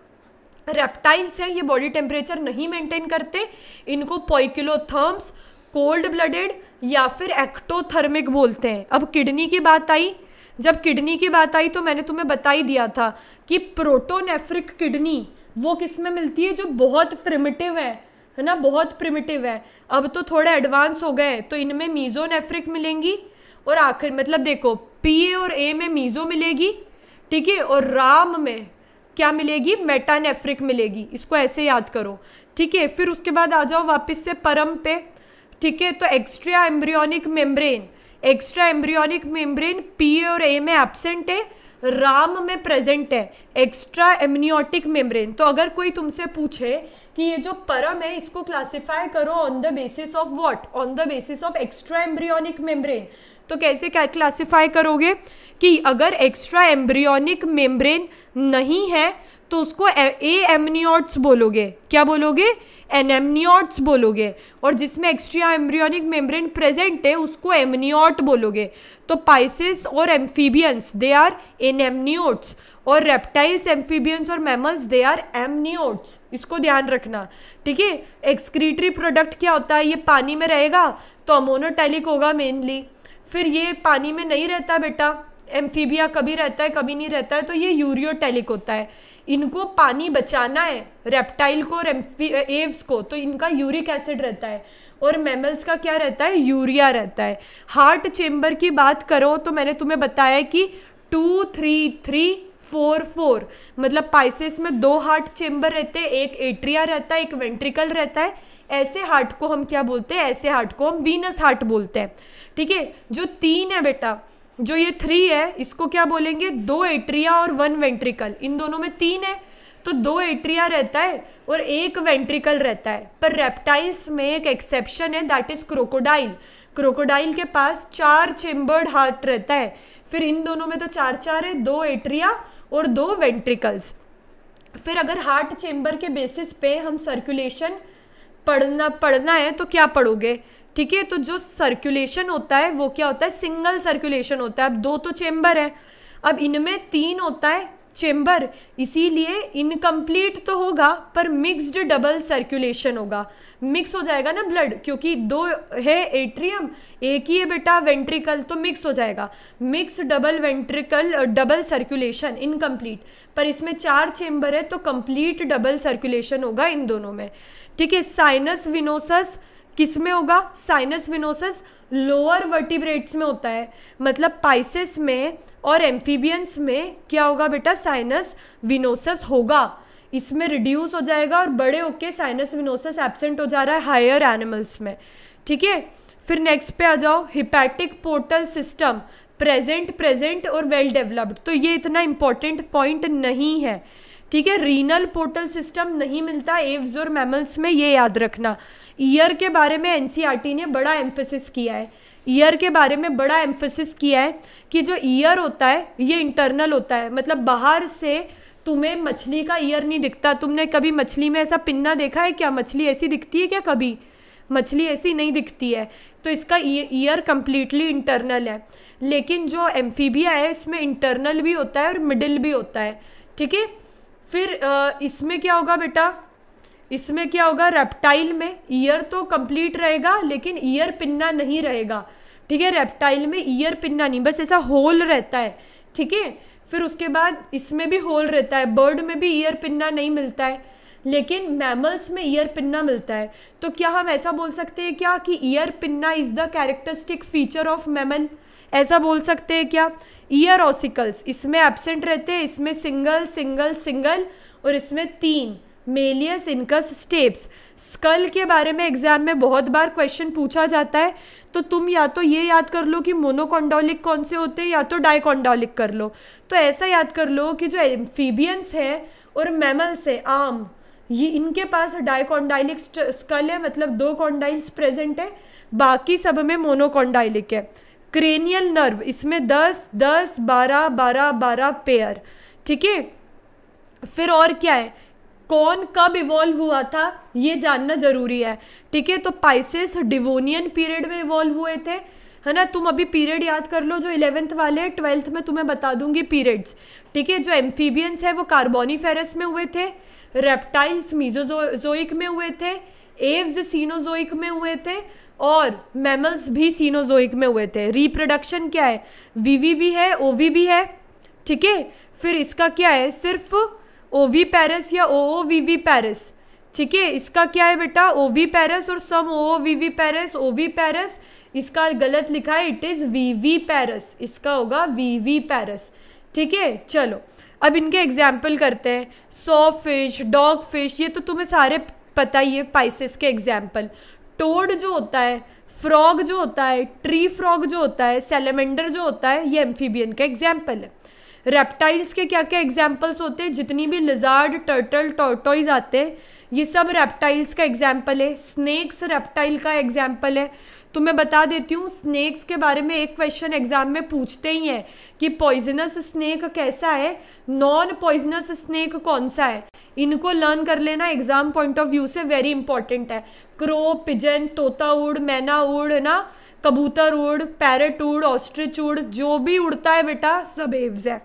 रेप्टाइल्स हैं ये बॉडी टेम्परेचर नहीं मेंटेन करते इनको पॉइकिलोथर्म्स कोल्ड ब्लडेड या फिर एक्टोथर्मिक बोलते हैं अब किडनी की बात आई जब किडनी की बात आई तो मैंने तुम्हें बता ही दिया था कि प्रोटोनेफ्रिक किडनी वो किस में मिलती है जो बहुत प्रिमिटिव है है ना बहुत प्रिमिटिव है अब तो थोड़े एडवांस हो गए तो इनमें मीज़ोनेफ्रिक मिलेंगी और आखिर मतलब देखो पी ए और ए में मीजो मिलेगी ठीक है और राम में क्या मिलेगी मेटानेफ्रिक मिलेगी इसको ऐसे याद करो ठीक है फिर उसके बाद आ जाओ वापस से परम पे ठीक है तो extra embryonic membrane extra embryonic membrane P और ए में एबसेंट है राम में प्रेजेंट है एक्स्ट्रा एमनियोटिक मेम्ब्रेन तो अगर कोई तुमसे पूछे कि ये जो परम है इसको क्लासिफाई करो on the basis of what on the basis of extra embryonic membrane तो कैसे क्या क्लासीफाई करोगे कि अगर एक्स्ट्रा एम्ब्रियोनिक मेम्ब्रेन नहीं है तो उसको ए एमनियोट्स बोलोगे क्या बोलोगे एनेमनियोट्स बोलोगे और जिसमें एक्स्ट्रा एम्ब्रियोनिक मेम्ब्रेन प्रेजेंट है उसको एमनियोट बोलोगे तो पाइसिस और एम्फीबियंस दे आर एनेमनियोट्स और रेप्टाइल्स एम्फीबियंस और मैमल्स दे आर एमनियोट्स इसको ध्यान रखना ठीक है एक्सक्रीटरी प्रोडक्ट क्या होता है ये पानी में रहेगा तो अमोनोटैलिक होगा मेनली फिर ये पानी में नहीं रहता बेटा एम्फीबिया कभी रहता है कभी नहीं रहता है तो ये यूरियोटेलिक होता है इनको पानी बचाना है रेप्टाइल को एव्स को तो इनका यूरिक एसिड रहता है और मेमल्स का क्या रहता है यूरिया रहता है हार्ट चेम्बर की बात करो तो मैंने तुम्हें बताया कि two three three four four मतलब पाइसेस में दो हार्ट चेम्बर रहते हैं एक एट्रिया रहता है एक वेंट्रिकल रहता है ऐसे हार्ट को हम क्या बोलते हैं ऐसे हार्ट को हम वीनस हार्ट बोलते हैं ठीक है जो तीन है बेटा जो ये थ्री है इसको क्या बोलेंगे दो एट्रिया और वन वेंट्रिकल इन दोनों में तीन है तो दो एट्रिया रहता है और एक वेंट्रिकल रहता है पर रेप्टाइल्स में एक एक्सेप्शन है दैट इज़ क्रोकोडाइल क्रोकोडाइल के पास चार चेम्बर्ड हार्ट रहता है फिर इन दोनों में तो चार चार है दो एट्रिया और दो वेंट्रिकल्स फिर अगर हार्ट चेम्बर के बेसिस पे हम सर्कुलेशन पढ़ना पढ़ना है तो क्या पढ़ोगे ठीक है तो जो सर्कुलेशन होता है वो क्या होता है सिंगल सर्कुलेशन होता है अब दो तो चेंबर है अब इनमें तीन होता है चेंबर इसीलिए इनकम्प्लीट तो होगा पर मिक्स्ड डबल सर्कुलेशन होगा मिक्स हो जाएगा ना ब्लड क्योंकि दो है एट्रियम एक ही है बेटा वेंट्रिकल तो मिक्स हो जाएगा mix double ventricle double circulation incomplete पर इसमें चार चेंबर है तो कंप्लीट डबल सर्कुलेशन होगा इन दोनों में ठीक है साइनस विनोसस किस में होगा साइनस विनोसस लोअर वर्टिब्रेट्स में होता है मतलब पाइसिस में और एम्फीबियंस में क्या होगा बेटा साइनस विनोसस होगा इसमें रिड्यूस हो जाएगा और बड़े होके साइनस विनोसस एबसेंट हो जा रहा है हायर एनिमल्स में ठीक है फिर नेक्स्ट पे आ जाओ hepatic portal system present present और वेल डेवलप्ड तो ये इतना इंपॉर्टेंट पॉइंट नहीं है ठीक है रीनल पोर्टल सिस्टम नहीं मिलता एव्स और मैमल्स में ये याद रखना ईयर के बारे में एनसीईआरटी e ने बड़ा एम्फेसिस किया है ईयर के बारे में बड़ा एम्फोसिस किया है कि जो ईयर होता है ये इंटरनल होता है मतलब बाहर से तुम्हें मछली का ईयर नहीं दिखता तुमने कभी मछली में ऐसा पिन्ना देखा है क्या मछली ऐसी दिखती है क्या कभी मछली ऐसी नहीं दिखती है तो इसका ईयर कम्प्लीटली इंटरनल है लेकिन जो एम्फीबिया है इसमें इंटरनल भी होता है और मिडिल भी होता है ठीक है फिर इसमें क्या होगा बेटा इसमें क्या होगा रेप्टाइल में ईयर तो कंप्लीट रहेगा लेकिन ईयर पिन्ना नहीं रहेगा ठीक है रेप्टाइल में ईयर पिन्ना नहीं बस ऐसा होल रहता है ठीक है फिर उसके बाद इसमें भी होल रहता है बर्ड में भी ईयर पिन्ना नहीं मिलता है लेकिन मैमल्स में ईयर पिन्ना मिलता है तो क्या हम ऐसा बोल सकते हैं क्या कि ear pinna is the characteristic feature of mammal ऐसा बोल सकते हैं क्या ईयर ऑसिकल्स इसमें एबसेंट रहते हैं इसमें सिंगल सिंगल सिंगल और इसमें तीन मेलियस इनकस स्टेप्स स्कल के बारे में एग्जाम में बहुत बार क्वेश्चन पूछा जाता है तो तुम या तो ये याद कर लो कि मोनोकोंडोलिक कौन से होते हैं या तो डाइकोंडोलिक कर लो तो ऐसा याद कर लो कि जो एम्फीबियंस है और मैमल्स है आम ये इनके पास डाइकोंडाइलिक स्कल है मतलब दो कॉन्डाइल्स प्रेजेंट है बाकी सब में मोनोकोंडाइलिक है क्रेनियल नर्व इसमें दस दस बारह बारह बारह पेयर ठीक है फिर और क्या है कौन कब इवॉल्व हुआ था ये जानना ज़रूरी है ठीक है तो पाइसिस डिवोनियन पीरियड में इवॉल्व हुए थे है ना तुम अभी पीरियड याद कर लो जो इलेवेंथ वाले ट्वेल्थ में तुम्हें बता दूंगी पीरियड्स ठीक है जो एम्फीबियंस है वो कार्बोनीफेरस में हुए थे रेप्टाइल्स मीजोजोइक में हुए थे एव्स सीनोजोइक में हुए थे और मैमल्स भी सीनोजोइक में हुए थे रिप्रोडक्शन क्या है वीवी भी है ओवी भी है ठीक है फिर इसका क्या है सिर्फ़ ओ वी पैरस या ओ ओ वी वी पैरस ठीक है इसका क्या है बेटा ओ वी पैरस और some ovoviviparous we पैरस इसका गलत लिखा है इट इज़ वी वी पैरस इसका होगा वी वी पैरस ठीक है चलो अब इनके एग्जाम्पल करते हैं सो फिश डॉग फिश ये तो तुम्हें सारे पता ही है पाइसेस के एग्जाम्पल टोड जो होता है फ्रॉग जो होता है ट्री फ्रॉग जो होता है सेलेमेंडर जो होता है ये एम्फीबियन का एग्जाम्पल है रेप्टाइल्स के क्या क्या एग्जाम्पल्स होते हैं जितनी भी लिजार्ड टर्टल टोटोइज आते हैं ये सब रेप्टाइल्स का एग्जाम्पल है स्नैक्स रेप्टाइल का एग्जाम्पल है तो मैं बता देती हूँ स्नैक्स के बारे में एक क्वेश्चन एग्जाम में पूछते ही हैं कि पॉइजनस स्नैक कैसा है नॉन पॉइजनस स्नैक कौन सा है इनको लर्न कर लेना एग्जाम पॉइंट ऑफ व्यू से वेरी इंपॉर्टेंट है क्रो पिजन तोता उड़ मैना उड़ है ना कबूतर उड़ पैरट उड़ ऑस्ट्रिच उड़ जो भी उड़ता है बेटा सब एव्स है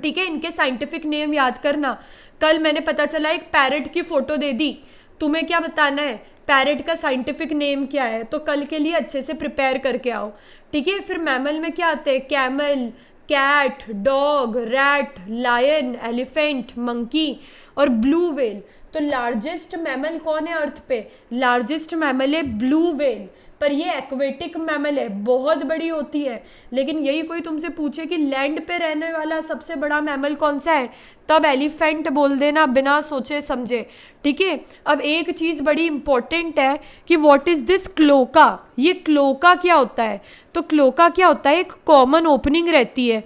ठीक है इनके साइंटिफिक नेम याद करना कल मैंने पता चला एक पैरट की फ़ोटो दे दी तुम्हें क्या बताना है पैरट का साइंटिफिक नेम क्या है तो कल के लिए अच्छे से प्रिपेयर करके आओ ठीक है फिर मैमल में क्या आते हैं camel cat dog rat lion elephant monkey और ब्लू वेल तो लार्जेस्ट मैमल कौन है अर्थ पे लार्जेस्ट मैमल है ब्लू वेल पर ये एक्वेटिक मैमल है बहुत बड़ी होती है लेकिन यही कोई तुमसे पूछे कि लैंड पे रहने वाला सबसे बड़ा मैमल कौन सा है तब एलिफेंट बोल देना बिना सोचे समझे ठीक है अब एक चीज़ बड़ी इंपॉर्टेंट है कि व्हाट इज़ दिस क्लोका ये क्लोका क्या होता है तो क्लोका क्या होता है एक कॉमन ओपनिंग रहती है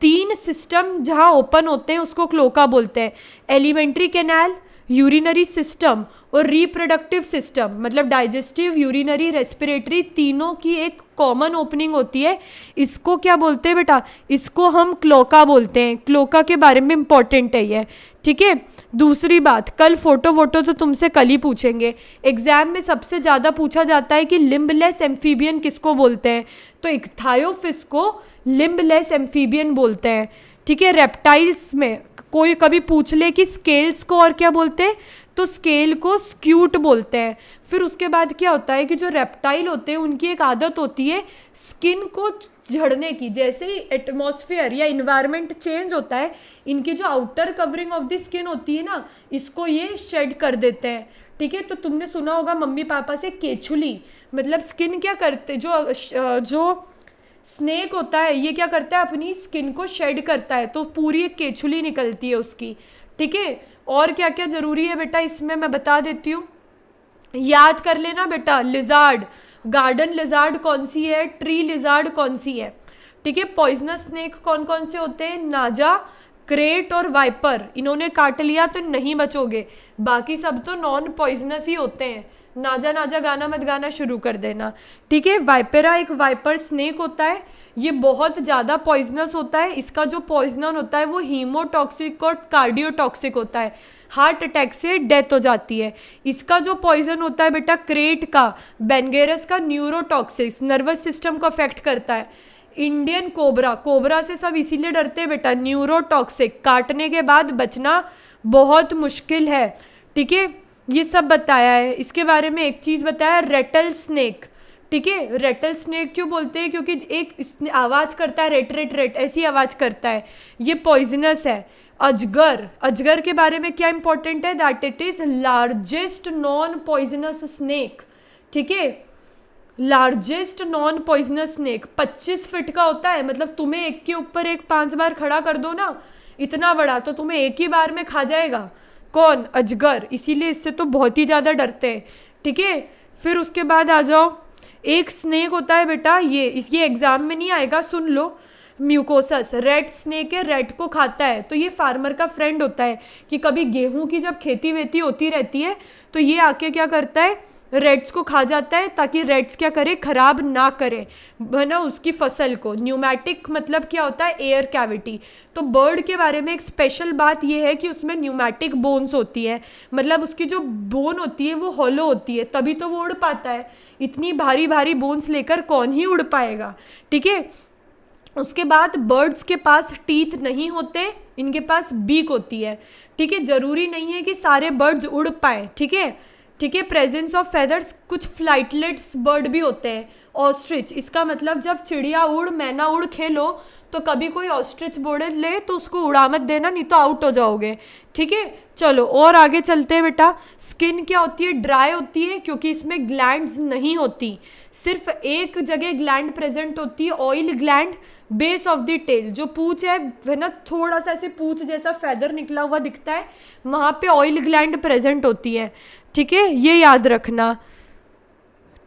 तीन सिस्टम जहाँ ओपन होते हैं उसको क्लोका बोलते हैं एलिमेंट्री कैनाल यूरिनरी सिस्टम और रिप्रोडक्टिव सिस्टम मतलब डाइजेस्टिव यूरिनरी रेस्पिरेटरी तीनों की एक कॉमन ओपनिंग होती है इसको क्या बोलते हैं बेटा इसको हम क्लोका बोलते हैं क्लोका के बारे में इंपॉर्टेंट है ये ठीक है दूसरी बात कल फोटो वोटो तो तुमसे कल ही पूछेंगे एग्जाम में सबसे ज़्यादा पूछा जाता है कि लिम्बलेस एम्फीबियन किसको बोलते हैं तो इकथायोफिस को लिम्बलेस एम्फीबियन बोलते हैं ठीक है रेप्टाइल्स में कोई कभी पूछ ले कि स्केल्स को और क्या बोलते हैं तो स्केल को स्क्यूट बोलते हैं फिर उसके बाद क्या होता है कि जो रेप्टाइल होते हैं उनकी एक आदत होती है स्किन को झड़ने की जैसे ही एटमोसफियर या इन्वायरमेंट चेंज होता है इनकी जो outer covering of the skin होती है ना इसको ये शेड कर देते हैं ठीक है तो तुमने सुना होगा मम्मी पापा से केचुली मतलब स्किन क्या करते जो जो स्नेक होता है ये क्या करता है अपनी स्किन को शेड करता है तो पूरी एक केचुली निकलती है उसकी ठीक है और क्या क्या ज़रूरी है बेटा इसमें मैं बता देती हूँ याद कर लेना बेटा लिजार्ड गार्डन लिजार्ड कौन सी है ट्री लिजार्ड कौन सी है ठीक है पॉइजनस स्नेक कौन कौन से होते हैं नाजा क्रेट और वाइपर इन्होंने काट लिया तो नहीं बचोगे बाकी सब तो नॉन पॉइजनस ही होते हैं नाजा नाजा गाना मत गाना शुरू कर देना ठीक है वाइपेरा एक वाइपर स्नेक होता है ये बहुत ज़्यादा पॉइजनस होता है इसका जो पॉइजनर होता है वो हीमोटॉक्सिक और कार्डियोटॉक्सिक होता है हार्ट अटैक से डेथ हो जाती है इसका जो पॉइजन होता है बेटा क्रेट का बेनगेरस का न्यूरोटॉक्सिक्स नर्वस सिस्टम को अफेक्ट करता है इंडियन कोबरा कोबरा से सब इसीलिए डरते हैं बेटा न्यूरोटॉक्सिक काटने के बाद बचना बहुत मुश्किल है ठीक है ये सब बताया है इसके बारे में एक चीज़ बताया रेटल स्नेक ठीक है रेटल स्नेक क्यों बोलते हैं क्योंकि एक आवाज़ करता है रेट रेट रेट ऐसी आवाज़ करता है ये पॉइजनस है अजगर अजगर के बारे में क्या इंपॉर्टेंट है that it is largest non poisonous snake ठीक है largest non poisonous snake 25 feet का होता है मतलब तुम्हें एक के ऊपर एक पांच बार खड़ा कर दो ना इतना बड़ा तो तुम्हें एक ही बार में खा जाएगा कौन अजगर इसीलिए इससे तो बहुत ही ज़्यादा डरते हैं ठीक है फिर उसके बाद आ जाओ एक स्नेक होता है बेटा ये इसके एग्ज़ाम में नहीं आएगा सुन लो म्यूकोसस रेड स्नेक है रेड को खाता है तो ये फार्मर का फ्रेंड होता है कि कभी गेहूं की जब खेती वेती होती रहती है तो ये आके क्या करता है रेड्स को खा जाता है ताकि रेड्स क्या करे ख़राब ना करे है ना उसकी फसल को न्यूमैटिक मतलब क्या होता है एयर कैविटी तो बर्ड के बारे में एक स्पेशल बात यह है कि उसमें न्यूमैटिक बोन्स होती है मतलब उसकी जो बोन होती है वो हॉलो होती है तभी तो वो उड़ पाता है इतनी भारी भारी बोन्स लेकर कौन ही उड़ पाएगा ठीक है उसके बाद बर्ड्स के पास टीथ नहीं होते इनके पास बीक होती है ठीक है ज़रूरी नहीं है कि सारे बर्ड्स उड़ पाए ठीक है ठीक है प्रेजेंस ऑफ फेदर्स कुछ फ्लाइटलेट्स बर्ड भी होते हैं ऑस्ट्रिच इसका मतलब जब चिड़िया उड़ मैना उड़ खेलो तो कभी कोई ऑस्ट्रिच बोर्ड ले तो उसको उड़ा मत देना नहीं तो आउट हो जाओगे ठीक है चलो और आगे चलते हैं बेटा स्किन क्या होती है ड्राई होती है क्योंकि इसमें ग्लैंड्स नहीं होती सिर्फ एक जगह ग्लैंड प्रेजेंट होती है oil gland base of the tail जो पूछ है वह ना थोड़ा सा ऐसे पूछ जैसा फैदर निकला हुआ दिखता है वहाँ पे ऑयल ग्लैंड प्रेजेंट होती है ठीक है ये याद रखना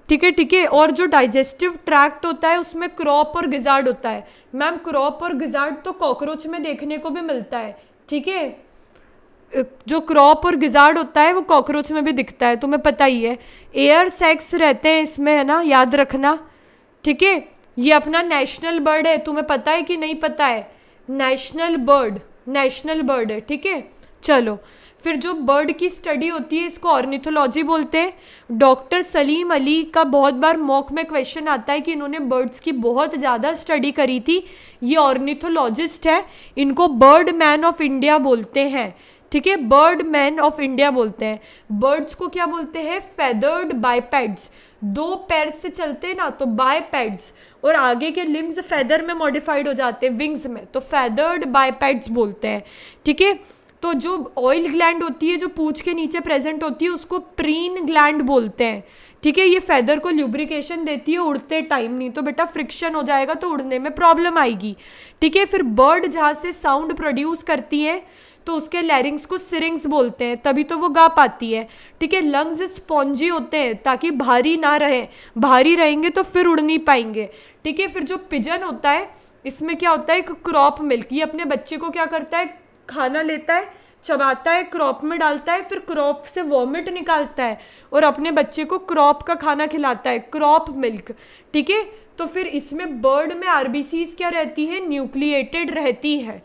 ठीक है ठीक है और जो डाइजेस्टिव ट्रैक्ट होता है उसमें क्रॉप और गिजार्ड होता है मैम क्रॉप और गिजार्ड तो कॉकरोच में देखने को भी मिलता है ठीक है जो क्रॉप और गिजार्ड होता है वो कॉकरोच में भी दिखता है तुम्हें पता ही है एयर सेक्स रहते हैं इसमें है ना याद रखना ठीक है ये अपना नेशनल बर्ड है तुम्हें पता है कि नहीं पता है नेशनल बर्ड नेशनल बर्ड है ठीक है चलो फिर जो बर्ड की स्टडी होती है इसको ऑर्निथोलॉजी बोलते हैं डॉक्टर सलीम अली का बहुत बार मॉक में क्वेश्चन आता है कि इन्होंने बर्ड्स की बहुत ज़्यादा स्टडी करी थी ये ऑर्निथोलॉजिस्ट है इनको बर्ड मैन ऑफ इंडिया बोलते हैं ठीक है बर्ड मैन ऑफ इंडिया बोलते हैं बर्ड्स को क्या बोलते हैं फेदर्ड बायपैड्स दो पैर से चलते हैं ना तो बायपैड्स और आगे के लिम्स फेदर में मॉडिफाइड हो जाते हैं विंग्स में तो फेदर्ड बायपैड्स बोलते हैं ठीक है तो जो ऑयल ग्लैंड होती है जो पूछ के नीचे प्रेजेंट होती है उसको प्रीन ग्लैंड बोलते हैं ठीक है ये फेदर को ल्यूब्रिकेशन देती है उड़ते टाइम नहीं तो बेटा फ्रिक्शन हो जाएगा तो उड़ने में प्रॉब्लम आएगी ठीक है फिर बर्ड जहाँ से साउंड प्रोड्यूस करती है तो उसके लैरिंग्स को सिरिंग्स बोलते हैं तभी तो वो गा पाती है ठीक है लंग्स स्पॉन्जी होते हैं ताकि भारी ना रहे भारी रहेंगे तो फिर उड़ नहीं पाएंगे ठीक है फिर जो पिजन होता है इसमें क्या होता है एक क्रॉप मिल्क ये अपने बच्चे को क्या करता है खाना लेता है चबाता है क्रॉप में डालता है फिर क्रॉप से वॉमिट निकालता है और अपने बच्चे को क्रॉप का खाना खिलाता है क्रॉप मिल्क ठीक है तो फिर इसमें बर्ड में आर क्या रहती है न्यूक्लिएटेड रहती है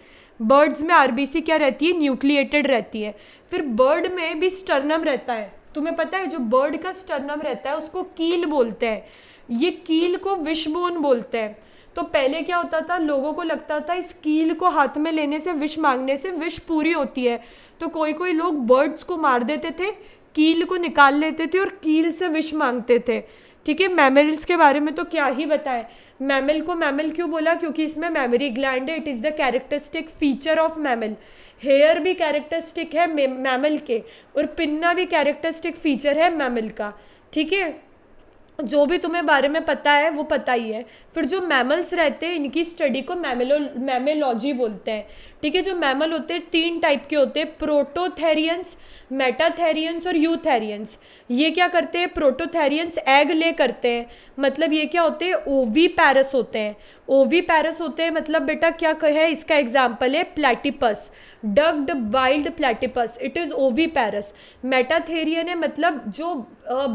बर्ड्स में आर क्या रहती है न्यूक्लिएटेड रहती है फिर बर्ड में भी स्टर्नम रहता है तुम्हें पता है जो बर्ड का स्टर्नम रहता है उसको कील बोलते हैं ये कील को विशबोन बोलते हैं तो पहले क्या होता था लोगों को लगता था इस कील को हाथ में लेने से विश मांगने से विश पूरी होती है तो कोई कोई लोग बर्ड्स को मार देते थे कील को निकाल लेते थे और कील से विश मांगते थे ठीक है मैमल्स के बारे में तो क्या ही बताएं मैमल को मैमल क्यों बोला क्योंकि इसमें मेमोरी ग्लैंड है it is the characteristic feature of mammal hair भी कैरेक्टरिस्टिक है मैमल के और पिन्ना भी कैरेक्टरिस्टिक फीचर है मैमल का ठीक है जो भी तुम्हें बारे में पता है वो पता ही है फिर जो मैमल्स रहते हैं इनकी स्टडी को मैमलो मैमेलॉजी बोलते हैं ठीक है जो मैमल होते हैं तीन टाइप के होते हैं प्रोटोथेरियंस मेटाथेरियंस और यूथेरियंस ये क्या करते हैं प्रोटोथेरियंस एग ले करते हैं मतलब ये क्या होते हैं ओवी पैरस होते हैं ओवी पैरस होते हैं मतलब बेटा क्या कहे इसका एग्जाम्पल है platypus duck billed platypus it is oviparous मेटाथेरियन है मतलब जो आ,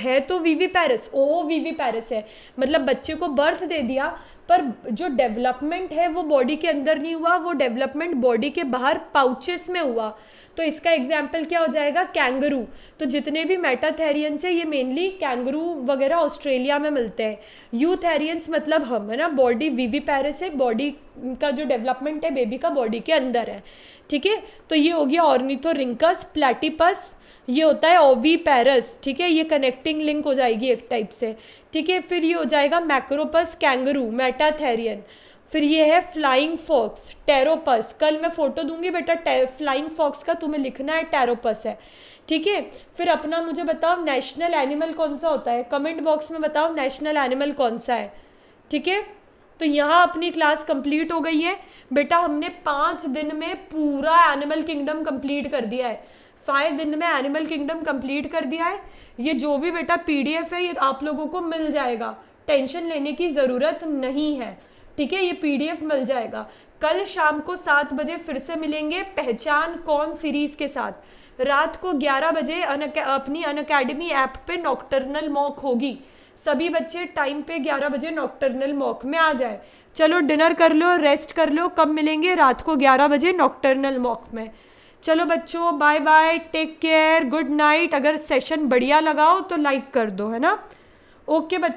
है तो वीवी पैरस ओ वीवी पैरस है मतलब बच्चे को बर्थ रिजल्ट दे दिया पर जो डेवलपमेंट है वो बॉडी के अंदर नहीं हुआ वो डेवलपमेंट बॉडी के बाहर पाउचेस में हुआ तो इसका एग्जाम्पल क्या हो जाएगा कैंगरू तो जितने भी मेटाथेरियंस हैं ये मेनली कैंगरू वगैरह ऑस्ट्रेलिया में मिलते हैं यूथेरियंस मतलब हम है ना बॉडी वीवी पैरस है बॉडी का जो डेवलपमेंट है बेबी का बॉडी के अंदर है ठीक है तो ये हो गया ऑर्निथोरिंकस प्लेटिपस ये होता है ओवी पैरस ठीक है ये कनेक्टिंग लिंक हो जाएगी एक टाइप से ठीक है फिर ये हो जाएगा मैक्रोपस कैंगरू मेटाथेरियन फिर ये है फ्लाइंग फॉक्स टेरोपस कल मैं फ़ोटो दूंगी बेटा फ्लाइंग फॉक्स का तुम्हें लिखना है टेरोपस है ठीक है फिर अपना मुझे बताओ नेशनल एनिमल कौन सा होता है कमेंट बॉक्स में बताओ नेशनल एनिमल कौन सा है ठीक है तो यहाँ अपनी क्लास कंप्लीट हो गई है बेटा हमने पाँच दिन में पूरा एनिमल किंगडम कंप्लीट कर दिया है फाइव दिन में एनिमल किंगडम कंप्लीट कर दिया है ये जो भी बेटा पीडीएफ है ये आप लोगों को मिल जाएगा टेंशन लेने की ज़रूरत नहीं है ठीक है ये पीडीएफ मिल जाएगा कल शाम को सात बजे फिर से मिलेंगे पहचान कौन सीरीज़ के साथ रात को ग्यारह बजे अनक, अपनी अन अकेडमी ऐप पे नॉक्टर्नल मॉक होगी सभी बच्चे टाइम पे ग्यारह बजे नॉक्टर्नल मॉक में आ जाए चलो डिनर कर लो रेस्ट कर लो कब मिलेंगे रात को ग्यारह बजे नॉक्टर्नल मॉक में चलो बच्चों bye bye take care good night अगर सेशन बढ़िया लगाओ तो लाइक कर दो है ना ओके बच्चों